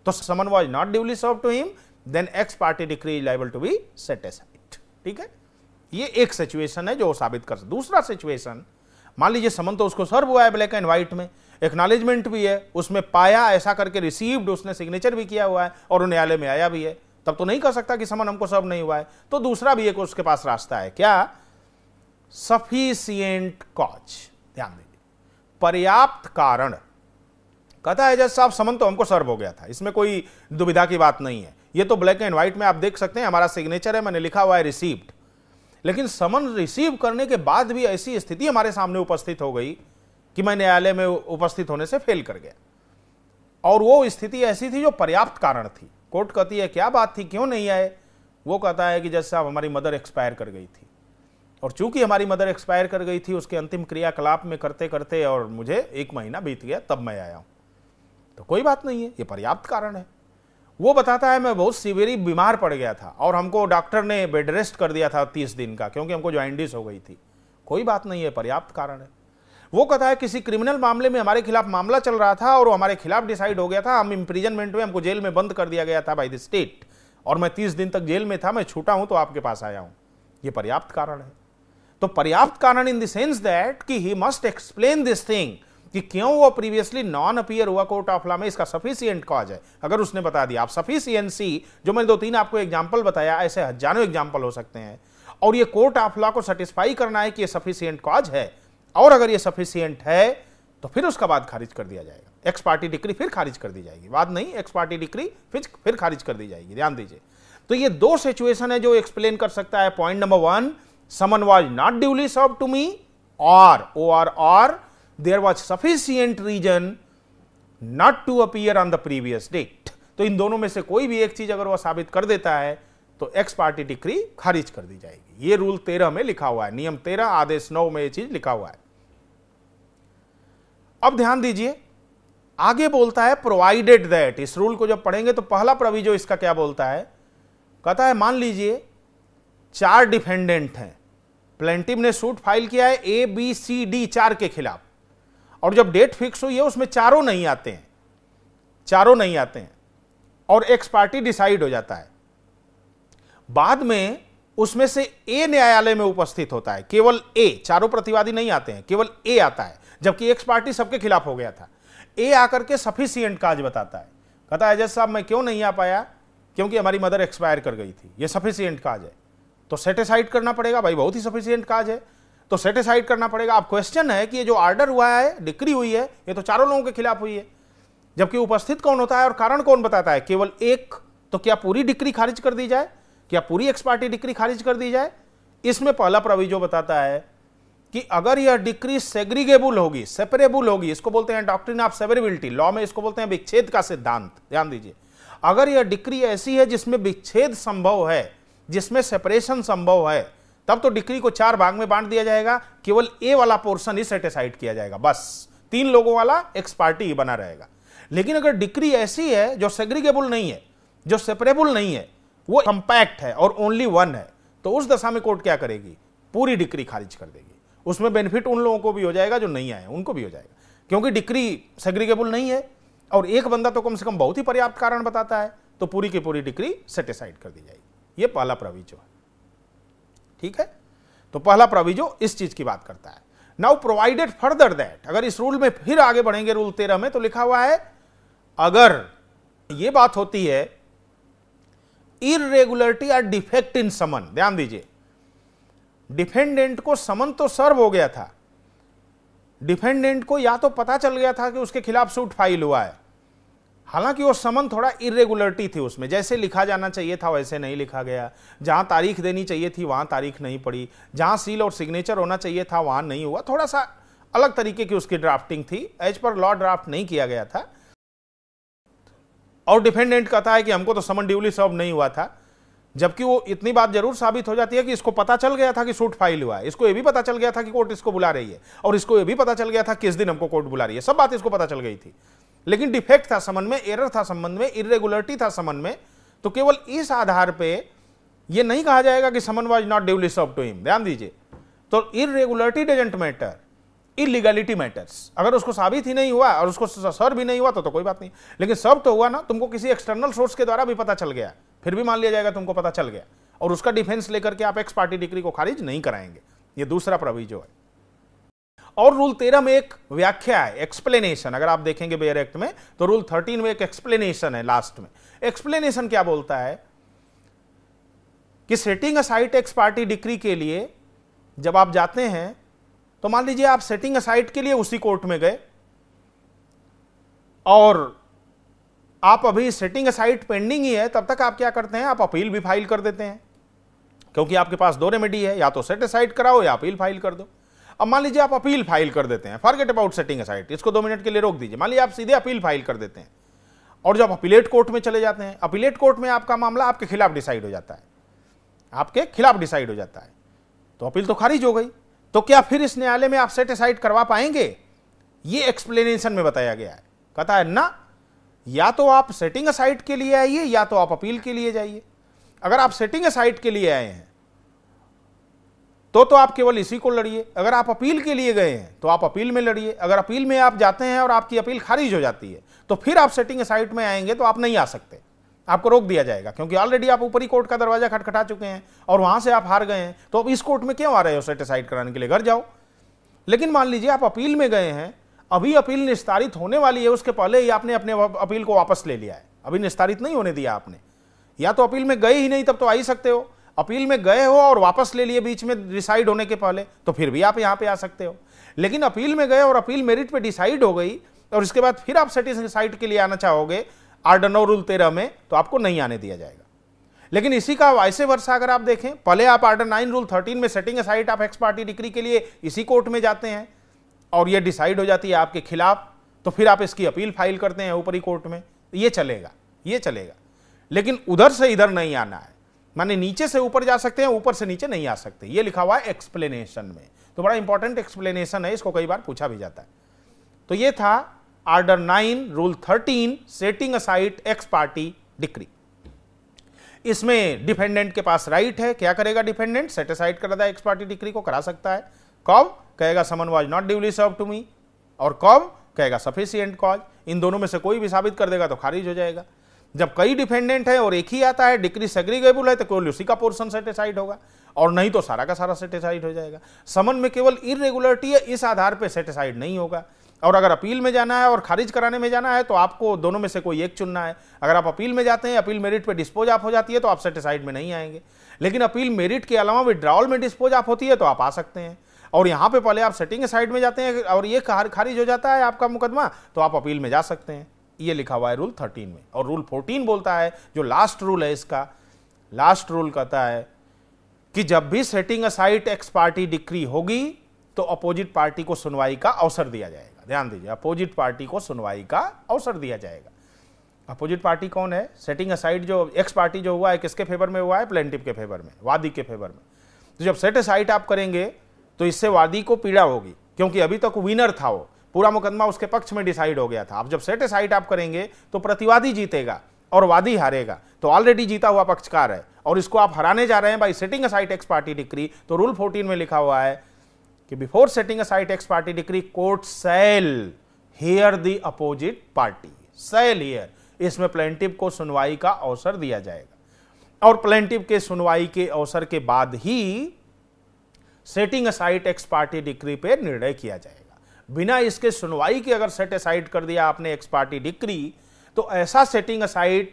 तो summon was not duly serve to him then ex parte decree is liable to be set aside ठीक है ये एक situation है जो वो साबित कर दूसरा सिचुएशन मान लीजिए समन तो उसको सर्व हुआ है ब्लैक एंड व्हाइट में एक्नॉलेजमेंट भी है उसमें पाया ऐसा करके रिसीव्ड उसने सिग्नेचर भी किया हुआ है और न्यायालय में आया भी है तब तो नहीं कह सकता कि समन हमको सर्व नहीं हुआ है तो दूसरा भी एक उसके पास रास्ता है क्या सफिशियंट कॉज ध्यान दीजिए पर्याप्त कारण कहता है जज साहब समन तो हमको सर्व हो गया था इसमें कोई दुविधा की बात नहीं है ये तो ब्लैक एंड व्हाइट में आप देख सकते हैं हमारा सिग्नेचर है मैंने लिखा हुआ है रिसीव्ड लेकिन समन रिसीव करने के बाद भी ऐसी स्थिति हमारे सामने उपस्थित हो गई कि मैं न्यायालय में उपस्थित होने से फेल कर गया और वो स्थिति ऐसी थी जो पर्याप्त कारण थी कोर्ट कहती है क्या बात थी क्यों नहीं आए वो कहता है कि जज साहब हमारी मदर एक्सपायर कर गई थी और चूंकि हमारी मदर एक्सपायर कर गई थी उसके अंतिम क्रियाकलाप में करते करते और मुझे एक महीना बीत गया तब मैं आया हूँ तो कोई बात नहीं है ये पर्याप्त कारण है वो बताता है मैं बहुत सीवियरी बीमार पड़ गया था और हमको डॉक्टर ने बेड रेस्ट कर दिया था तीस दिन का क्योंकि हमको ज्वाइंडिस हो गई थी कोई बात नहीं है पर्याप्त कारण है वो कहता है किसी क्रिमिनल मामले में हमारे खिलाफ मामला चल रहा था और वो हमारे खिलाफ डिसाइड हो गया था हम इम्प्रिजनमेंट में हमको जेल में बंद कर दिया गया था बाई द स्टेट और मैं तीस दिन तक जेल में था मैं छूटा हूं तो आपके पास आया हूं ये पर्याप्त कारण है तो पर्याप्त कारण इन द सेंस दैट कि he must explain this thing कि क्यों वो प्रीवियसली नॉन अपियर हुआ कोर्ट ऑफ लॉ में इसका सफिशियंट कॉज है अगर उसने बता दिया आप सफिशियंसी जो मैंने दो तीन आपको एग्जाम्पल बताया ऐसे हजारों एग्जाम्पल हो सकते हैं और ये कोर्ट ऑफ लॉ को सेटिस्फाई करना है कि ये सफिशियंट कॉज है और अगर ये सफिशियंट है तो फिर उसका बाद खारिज कर दिया जाएगा एक्स पार्टी डिक्री फिर खारिज कर दी जाएगी बाद नहीं एक्स पार्टी डिक्री फिर फिर खारिज कर दी जाएगी ध्यान दीजिए तो ये दो सिचुएशन है जो एक्सप्लेन कर सकता है point number one summon was not duly serve to me और ओ आर और there was sufficient reason not to appear on the previous date तो इन दोनों में से कोई भी एक चीज अगर वह साबित कर देता है तो एक्स पार्टी डिक्री खारिज कर दी जाएगी ये रूल तेरह में लिखा हुआ है नियम तेरह आदेश नौ में यह चीज लिखा हुआ है अब ध्यान दीजिए आगे बोलता है प्रोवाइडेड दैट इस रूल को जब पढ़ेंगे तो पहला प्रविजो इसका क्या बोलता है कहता है मान लीजिए चार डिफेंडेंट हैं प्लेंटिव ने सूट फाइल किया है ए बी सी डी चार के खिलाफ और जब डेट फिक्स हुई है उसमें चारों नहीं आते हैं चारों नहीं आते हैं और एक्स पार्टी डिसाइड हो जाता है बाद में उसमें से ए न्यायालय में उपस्थित होता है केवल ए चारों प्रतिवादी नहीं आते हैं केवल ए आता है जबकि एक्स पार्टी सबके खिलाफ हो गया था ए आकर के सफिशियंट काज बताता है कहता है जज साहब मैं क्यों नहीं आ पाया क्योंकि हमारी मदर एक्सपायर कर गई थी ये सफिशियंट काज है तो सेटिसाइड करना पड़ेगा भाई बहुत ही सफिशियंट काज है तो सेटिसाइड करना पड़ेगा अब क्वेश्चन है कि ये जो ऑर्डर हुआ है डिक्री हुई है ये तो चारों लोगों के खिलाफ हुई है जबकि उपस्थित कौन होता है और कारण कौन बताता है केवल एक तो क्या पूरी डिक्री खारिज कर दी जाए क्या पूरी एक्सपार्टी डिक्री खारिज कर दी जाए इसमें पहला प्रवीजो बताता है कि अगर यह डिक्री सेग्रीगेबुल होगी सेपरेबुल होगी इसको बोलते हैं डॉक्ट्रिन ऑफ सेवरेबिलिटी लॉ में इसको बोलते हैं विच्छेद का सिद्धांत ध्यान दीजिए अगर यह डिक्री ऐसी है जिसमें विच्छेद संभव है जिसमें सेपरेशन संभव है तब तो डिक्री को चार भाग में बांट दिया जाएगा केवल ए वाला पोर्शन ही सेटिसाइड किया जाएगा बस तीन लोगों वाला एक्स पार्टी ही बना रहेगा लेकिन अगर डिक्री ऐसी है जो सेग्रीगेबल नहीं है जो सेपरेबल नहीं है वो कंपैक्ट है और ओनली वन है तो उस दशा में कोर्ट क्या करेगी पूरी डिक्री खारिज कर देगी उसमें बेनिफिट उन लोगों को भी हो जाएगा जो नहीं आए उनको भी हो जाएगा क्योंकि डिक्री सेग्रीगेबल नहीं है और एक बंदा तो कम से कम बहुत ही पर्याप्त कारण बताता है तो पूरी की पूरी डिक्री सेटिसाइड कर दी जाएगी ये पहला जो है ठीक है तो पहला प्रोविजो इस चीज की बात करता है नाउ प्रोवाइडेड फर्दर दैट अगर इस रूल में फिर आगे बढ़ेंगे रूल तेरह में तो लिखा हुआ है अगर यह बात होती है irregularity or defect in summon ध्यान दीजिए डिफेंडेंट को समन तो सर्व हो गया था डिफेंडेंट को या तो पता चल गया था कि उसके खिलाफ सूट फाइल हुआ है हालांकि वो समन थोड़ा इरेगुलरिटी थी उसमें जैसे लिखा जाना चाहिए था वैसे नहीं लिखा गया जहां तारीख देनी चाहिए थी वहां तारीख नहीं पड़ी जहां सील और सिग्नेचर होना चाहिए था वहां नहीं हुआ थोड़ा सा अलग तरीके की उसकी ड्राफ्टिंग थी एज पर लॉ ड्राफ्ट नहीं किया गया था और डिफेंडेंट कहता है कि हमको तो समन ड्यूली सर्व नहीं हुआ था जबकि वो इतनी बात जरूर साबित हो जाती है कि इसको पता चल गया था कि सूट फाइल हुआ है इसको ये भी पता चल गया था कि कोर्ट इसको बुला रही है और इसको ये भी पता चल गया था किस दिन हमको कोर्ट बुला रही है सब बात इसको पता चल गई थी लेकिन डिफेक्ट था समन में एरर था संबंध में इरेगुलरिटी था समन में तो केवल इस आधार पे ये नहीं कहा जाएगा कि summon was not duly serve to him ध्यान दीजिए तो irregularity doesn't matter illegality matters अगर उसको साबित ही नहीं हुआ और उसको सर भी नहीं हुआ तो, तो कोई बात नहीं लेकिन सब तो हुआ ना तुमको किसी एक्सटर्नल सोर्स के द्वारा भी पता चल गया फिर भी मान लिया जाएगा तुमको पता चल गया और उसका डिफेंस लेकर के आप एक्स पार्टी डिग्री को खारिज नहीं कराएंगे ये दूसरा जो है और रूल तेरह में एक व्याख्या है एक्सप्लेनेशन अगर आप देखेंगे बेयर एक्ट में तो रूल थर्टीन में एक एक्सप्लेनेशन है लास्ट में एक्सप्लेनेशन क्या बोलता है कि setting aside ex parte decree के लिए जब आप जाते हैं तो मान लीजिए आप सेटिंग असाइट के लिए उसी कोर्ट में गए और आप अभी सेटिंग असाइट पेंडिंग ही है तब तक आप क्या करते हैं आप अपील भी फाइल कर देते हैं क्योंकि आपके पास दो रेमेडी है या तो सेट असाइड कराओ या अपील फाइल कर दो अब मान लीजिए आप अपील फाइल कर देते हैं फॉरगेट अबाउट सेटिंग असाइट इसको दो मिनट के लिए रोक दीजिए मान लीजिए आप सीधे अपील फाइल कर देते हैं और जब अपीलेट कोर्ट में चले जाते हैं अपीलेट कोर्ट में आपका मामला आपके खिलाफ डिसाइड हो जाता है आपके खिलाफ डिसाइड हो जाता है तो अपील तो खारिज हो गई तो क्या फिर इस न्यायालय में आप सेट असाइड करवा पाएंगे ये एक्सप्लेनेशन में बताया गया है कहता है ना या तो आप सेटिंग असाइट के लिए आइए या तो आप अपील के लिए जाइए अगर आप सेटिंग असाइट के लिए आए हैं तो तो आप केवल इसी को लड़िए अगर आप अपील के लिए गए हैं तो आप अपील में लड़िए अगर अपील में आप जाते हैं और आपकी अपील खारिज हो जाती है तो फिर आप सेटिंग साइट में आएंगे तो आप नहीं आ सकते आपको रोक दिया जाएगा क्योंकि ऑलरेडी आप ऊपरी कोर्ट का दरवाजा खटखटा चुके हैं और वहां से आप हार गए हैं तो अब इस कोर्ट में क्यों आ रहे हो सेट सेटिसाइड कराने के लिए घर जाओ लेकिन मान लीजिए आप अपील में गए हैं अभी अपील निस्तारित होने वाली है उसके पहले ही आपने अपने अपील को वापस ले लिया है अभी निस्तारित नहीं होने दिया आपने या तो अपील में गए ही नहीं तब तो आ ही सकते हो अपील में गए हो और वापस ले लिए बीच में डिसाइड होने के पहले तो फिर भी आप यहाँ पे आ सकते हो लेकिन अपील में गए और अपील मेरिट पे डिसाइड हो गई और इसके बाद फिर आप सेटिसाइड के लिए आना चाहोगे आर्डनो रूल तेरह में तो आपको नहीं आने दिया जाएगा लेकिन इसी का ऐसे वर्षा अगर आप देखें पहले आप आर्डर नाइन रूल थर्टीन में सेटिंग साइट आप एक्स पार्टी डिग्री के लिए इसी कोर्ट में जाते हैं और ये डिसाइड हो जाती है आपके खिलाफ तो फिर आप इसकी अपील फाइल करते हैं ऊपरी कोर्ट में ये चलेगा ये चलेगा लेकिन उधर से इधर नहीं आना है माने नीचे से ऊपर जा सकते हैं ऊपर से नीचे नहीं आ सकते ये लिखा हुआ है एक्सप्लेनेशन में तो बड़ा इंपॉर्टेंट एक्सप्लेनेशन है इसको कई बार पूछा भी जाता है तो ये था order nine rule thirteen setting aside ex parte decree इसमें डिफेंडेंट के पास राइट है क्या करेगा डिफेंडेंट सेट कर एक्स पार्टी डिक्री को करा सकता है कब कहेगा summon was not duly serve to me और कब कहेगा सफिशियंट कॉज इन दोनों में से कोई भी साबित कर देगा तो खारिज हो जाएगा जब कई डिफेंडेंट है और एक ही आता है डिक्री सेग्रीगेबुल है तो केवल उसी का पोर्सन सेटिसाइड होगा और नहीं तो सारा का सारा सेटिसाइड हो जाएगा समन में केवल इरेगुलरिटी है इस आधार पर सेटिसाइड नहीं होगा और अगर अपील में जाना है और खारिज कराने में जाना है तो आपको दोनों में से कोई एक चुनना है अगर आप अपील में जाते हैं अपील मेरिट पे डिस्पोज ऑफ हो जाती है तो आप सेटिसाइड में नहीं आएंगे लेकिन अपील मेरिट के अलावा विड्रॉल में डिस्पोज ऑफ होती है तो आप आ सकते हैं और यहाँ पे पहले आप सेटिंग साइड में जाते हैं और ये खारिज हो जाता है आपका मुकदमा तो आप अपील में जा सकते हैं ये लिखा हुआ है रूल थर्टीन में और रूल फोर्टीन बोलता है जो लास्ट रूल है इसका लास्ट रूल कहता है कि जब भी setting aside ex parte decree होगी तो अपोजिट पार्टी को सुनवाई का अवसर दिया जाएगा ध्यान दीजिए अपोजिट पार्टी को सुनवाई का अवसर दिया जाएगा अपोजिट पार्टी कौन है सेटिंग अ जो एक्स पार्टी जो हुआ है किसके फेवर में हुआ है प्लेंटिव के फेवर में वादी के फेवर में तो जब सेट असाइट आप करेंगे तो इससे वादी को पीड़ा होगी क्योंकि अभी तक विनर था वो पूरा मुकदमा उसके पक्ष में डिसाइड हो गया था आप जब सेटिसाइड आप करेंगे तो प्रतिवादी जीतेगा और वादी हारेगा तो ऑलरेडी जीता हुआ पक्षकार है और इसको आप हराने जा रहे हैं by setting aside ex parte decree तो रूल फोर्टीन में लिखा हुआ है कि before setting aside ex parte decree court shall hear the opposite party shall hear इसमें प्लेंटिव को सुनवाई का अवसर दिया जाएगा और प्लेंटिव के सुनवाई के अवसर के बाद ही setting aside ex parte decree पर निर्णय किया जाएगा बिना इसके सुनवाई के अगर सेट असाइड कर दिया आपने एक्स पार्टी डिक्री तो ऐसा setting aside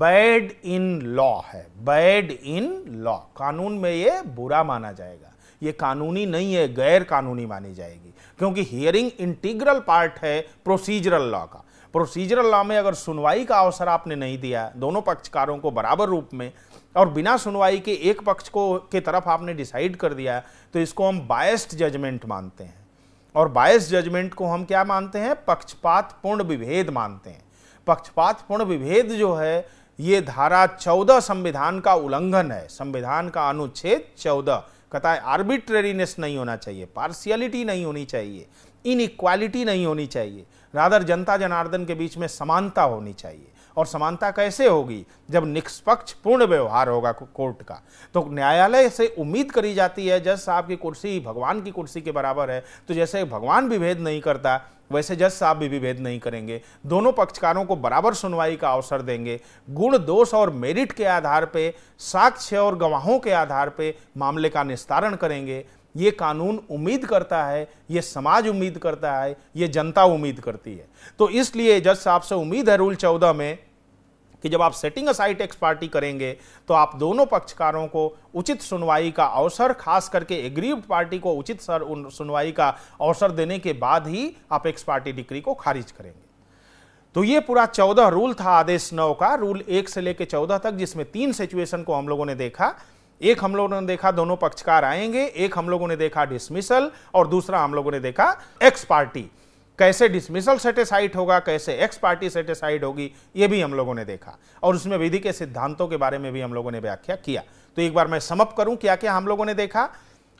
bad in law है बैड इन लॉ कानून में ये बुरा माना जाएगा ये कानूनी नहीं है गैर कानूनी मानी जाएगी क्योंकि हियरिंग इंटीग्रल पार्ट है प्रोसीजरल लॉ का प्रोसीजरल लॉ में अगर सुनवाई का अवसर आपने नहीं दिया दोनों पक्षकारों को बराबर रूप में और बिना सुनवाई के एक पक्ष को के तरफ आपने डिसाइड कर दिया तो इसको हम बायस्ड जजमेंट मानते हैं और बायस जजमेंट को हम क्या मानते हैं पक्षपात पूर्ण विभेद मानते हैं पक्षपात पूर्ण विभेद जो है ये धारा चौदह संविधान का उल्लंघन है संविधान का अनुच्छेद चौदह कथा आर्बिट्रेरीनेस नहीं होना चाहिए पार्शियलिटी नहीं होनी चाहिए इनइक्वालिटी नहीं होनी चाहिए राधर जनता जनार्दन के बीच में समानता होनी चाहिए और समानता कैसे होगी जब निष्पक्ष पूर्ण व्यवहार होगा कोर्ट का तो न्यायालय से उम्मीद करी जाती है जज साहब की कुर्सी भगवान की कुर्सी के बराबर है तो जैसे भगवान विभेद नहीं करता वैसे जज साहब भी विभेद नहीं करेंगे दोनों पक्षकारों को बराबर सुनवाई का अवसर देंगे गुण दोष और मेरिट के आधार पर साक्ष्य और गवाहों के आधार पर मामले का निस्तारण करेंगे ये कानून उम्मीद करता है ये समाज उम्मीद करता है ये जनता उम्मीद करती है तो इसलिए जज साहब से उम्मीद है रूल चौदह में कि जब आप सेटिंग असाइड एक्स पार्टी करेंगे तो आप दोनों पक्षकारों को उचित सुनवाई का अवसर खास करके एग्रीव पार्टी को उचित सुनवाई का अवसर देने के बाद ही आप एक्स पार्टी डिक्री को खारिज करेंगे तो ये पूरा चौदह रूल था आदेश नौ का रूल एक से लेकर चौदह तक जिसमें तीन सिचुएशन को हम लोगों ने देखा एक हम लोगों ने देखा दोनों पक्षकार आएंगे एक हम लोगों ने देखा डिसमिसल और दूसरा हम लोगों ने देखा एक्स पार्टी कैसे डिसमिसल सेटिसाइड होगा कैसे एक्स पार्टी सेटिसाइड होगी ये भी हम लोगों ने देखा और उसमें विधि के सिद्धांतों के बारे में भी हम लोगों ने व्याख्या किया तो एक बार मैं समअप करूं क्या क्या हम लोगों ने देखा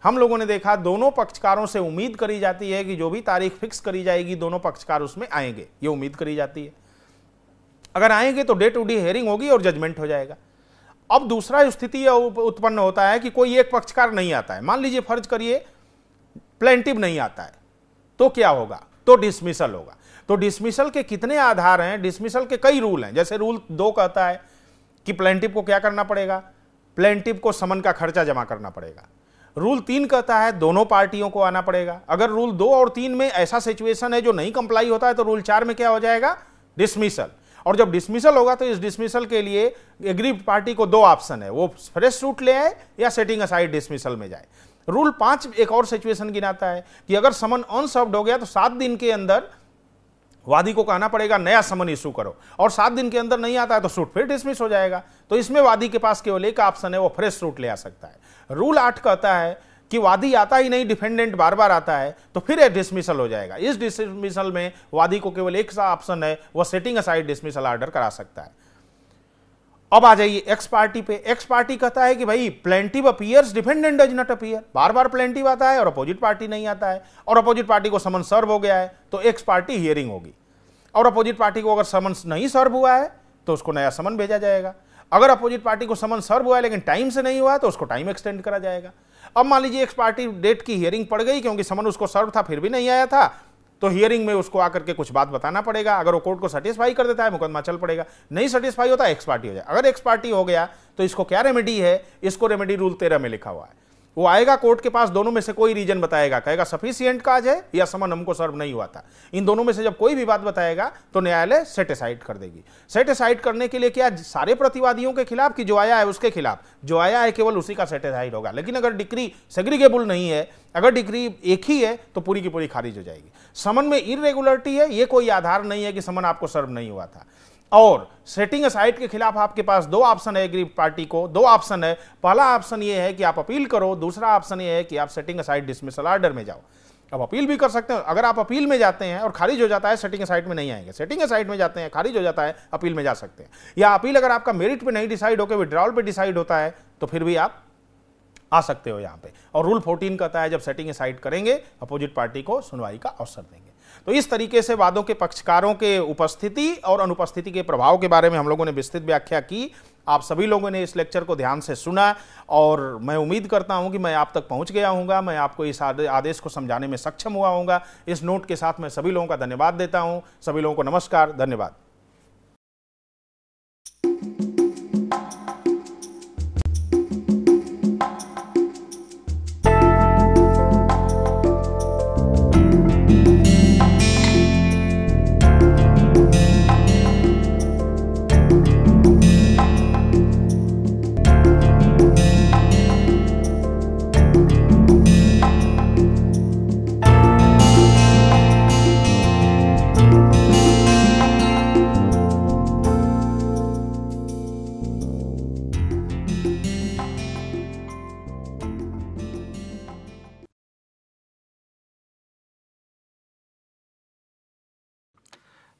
हम लोगों ने देखा दोनों पक्षकारों से उम्मीद करी जाती है कि जो भी तारीख फिक्स करी जाएगी दोनों पक्षकार उसमें आएंगे ये उम्मीद करी जाती है अगर आएंगे तो डे टू डे हेयरिंग होगी और जजमेंट हो जाएगा अब दूसरा स्थिति उत्पन्न होता है कि कोई एक पक्षकार नहीं आता है मान लीजिए फर्ज करिए प्लेंटिव नहीं आता है तो क्या होगा तो डिसमिसल होगा तो डिसमिसल के कितने आधार हैं डिसमिसल के कई रूल हैं जैसे रूल दो कहता है कि प्लेंटिव को क्या करना पड़ेगा प्लेंटिव को समन का खर्चा जमा करना पड़ेगा रूल तीन कहता है दोनों पार्टियों को आना पड़ेगा अगर रूल दो और तीन में ऐसा सिचुएशन है जो नहीं कंप्लाई होता है तो रूल चार में क्या हो जाएगा डिसमिसल और जब डिसमिसल होगा तो इस डिसमिसल के लिए एग्री पार्टी को दो ऑप्शन है वो फ्रेश सूट ले आए या सेटिंग असाइड डिसमिसल में जाए रूल पांच एक और सिचुएशन गिनाता है कि अगर समन अनसर्व्ड हो गया तो सात दिन के अंदर वादी को कहना पड़ेगा नया समन इशू करो और सात दिन के अंदर नहीं आता है तो सूट फिर डिसमिस हो जाएगा तो इसमें वादी के पास केवल एक ऑप्शन है वो फ्रेश सूट ले आ सकता है रूल आठ कहता है कि वादी आता ही नहीं डिफेंडेंट बार बार आता है तो फिर डिसमिसल हो जाएगा इस डिसमिसल में वादी को केवल एक सा ऑप्शन है वह सेटिंग असाइड डिसमिसल ऑर्डर करा सकता है अब आ जाइए एक्स पार्टी पे एक्स पार्टी कहता है कि भाई plaintiff appears defendant does not appear बार बार प्लेंटिव आता है और अपोजिट पार्टी नहीं आता है और अपोजिट पार्टी को समन सर्व हो गया है तो एक्स पार्टी हियरिंग होगी और अपोजिट पार्टी को अगर समन नहीं सर्व हुआ है तो उसको नया समन भेजा जाएगा अगर अपोजिट पार्टी को समन सर्व हुआ है लेकिन टाइम से नहीं हुआ तो उसको टाइम एक्सटेंड करा जाएगा अब मान लीजिए एक्सपार्टी डेट की हियरिंग पड़ गई क्योंकि समन उसको सर्व था फिर भी नहीं आया था तो हियरिंग में उसको आकर के कुछ बात बताना पड़ेगा अगर वो कोर्ट को सेटिस्फाई कर देता है मुकदमा चल पड़ेगा नहीं सेटिस्फाई होता एक्स पार्टी हो जाए अगर एक्स पार्टी हो गया तो इसको क्या रेमेडी है इसको रेमेडी रूल तेरह में लिखा हुआ है वो आएगा कोर्ट के पास दोनों में से कोई रीजन बताएगा कहेगा सफिशियंट काज है या समन हमको सर्व नहीं हुआ था इन दोनों में से जब कोई भी बात बताएगा तो न्यायालय सेटिसाइड कर देगी सेटिसाइड करने के लिए क्या सारे प्रतिवादियों के खिलाफ कि जो आया है उसके खिलाफ जो आया है केवल उसी का सेटिसाइड होगा लेकिन अगर डिग्री सेग्रीगेबल नहीं है अगर डिग्री एक ही है तो पूरी की पूरी खारिज हो जाएगी समन में इनरेगुलरिटी है ये कोई आधार नहीं है कि समन आपको सर्व नहीं हुआ था और सेटिंग साइट के खिलाफ आपके पास दो ऑप्शन है ग्रीप पार्टी को दो ऑप्शन है पहला ऑप्शन ये है कि आप अपील करो दूसरा ऑप्शन ये है कि आप सेटिंग साइट डिसमिसल ऑर्डर में जाओ अब अपील भी कर सकते हैं अगर आप अपील में जाते हैं और खारिज हो जाता है सेटिंग साइट में नहीं आएंगे सेटिंग साइट में जाते हैं खारिज हो जाता है अपील में जा सकते हैं या अपील अगर आपका मेरिट पे नहीं डिसाइड होकर विड्रॉल पे डिसाइड होता है तो फिर भी आप आ सकते हो यहाँ पे और रूल 14 कहता है जब सेटिंग साइट करेंगे अपोजिट पार्टी को सुनवाई का अवसर देंगे तो इस तरीके से वादों के पक्षकारों के उपस्थिति और अनुपस्थिति के प्रभाव के बारे में हम लोगों ने विस्तृत व्याख्या की आप सभी लोगों ने इस लेक्चर को ध्यान से सुना और मैं उम्मीद करता हूं कि मैं आप तक पहुंच गया हूंगा मैं आपको इस आदेश को समझाने में सक्षम हुआ हूंगा इस नोट के साथ मैं सभी लोगों का धन्यवाद देता हूं सभी लोगों को नमस्कार धन्यवाद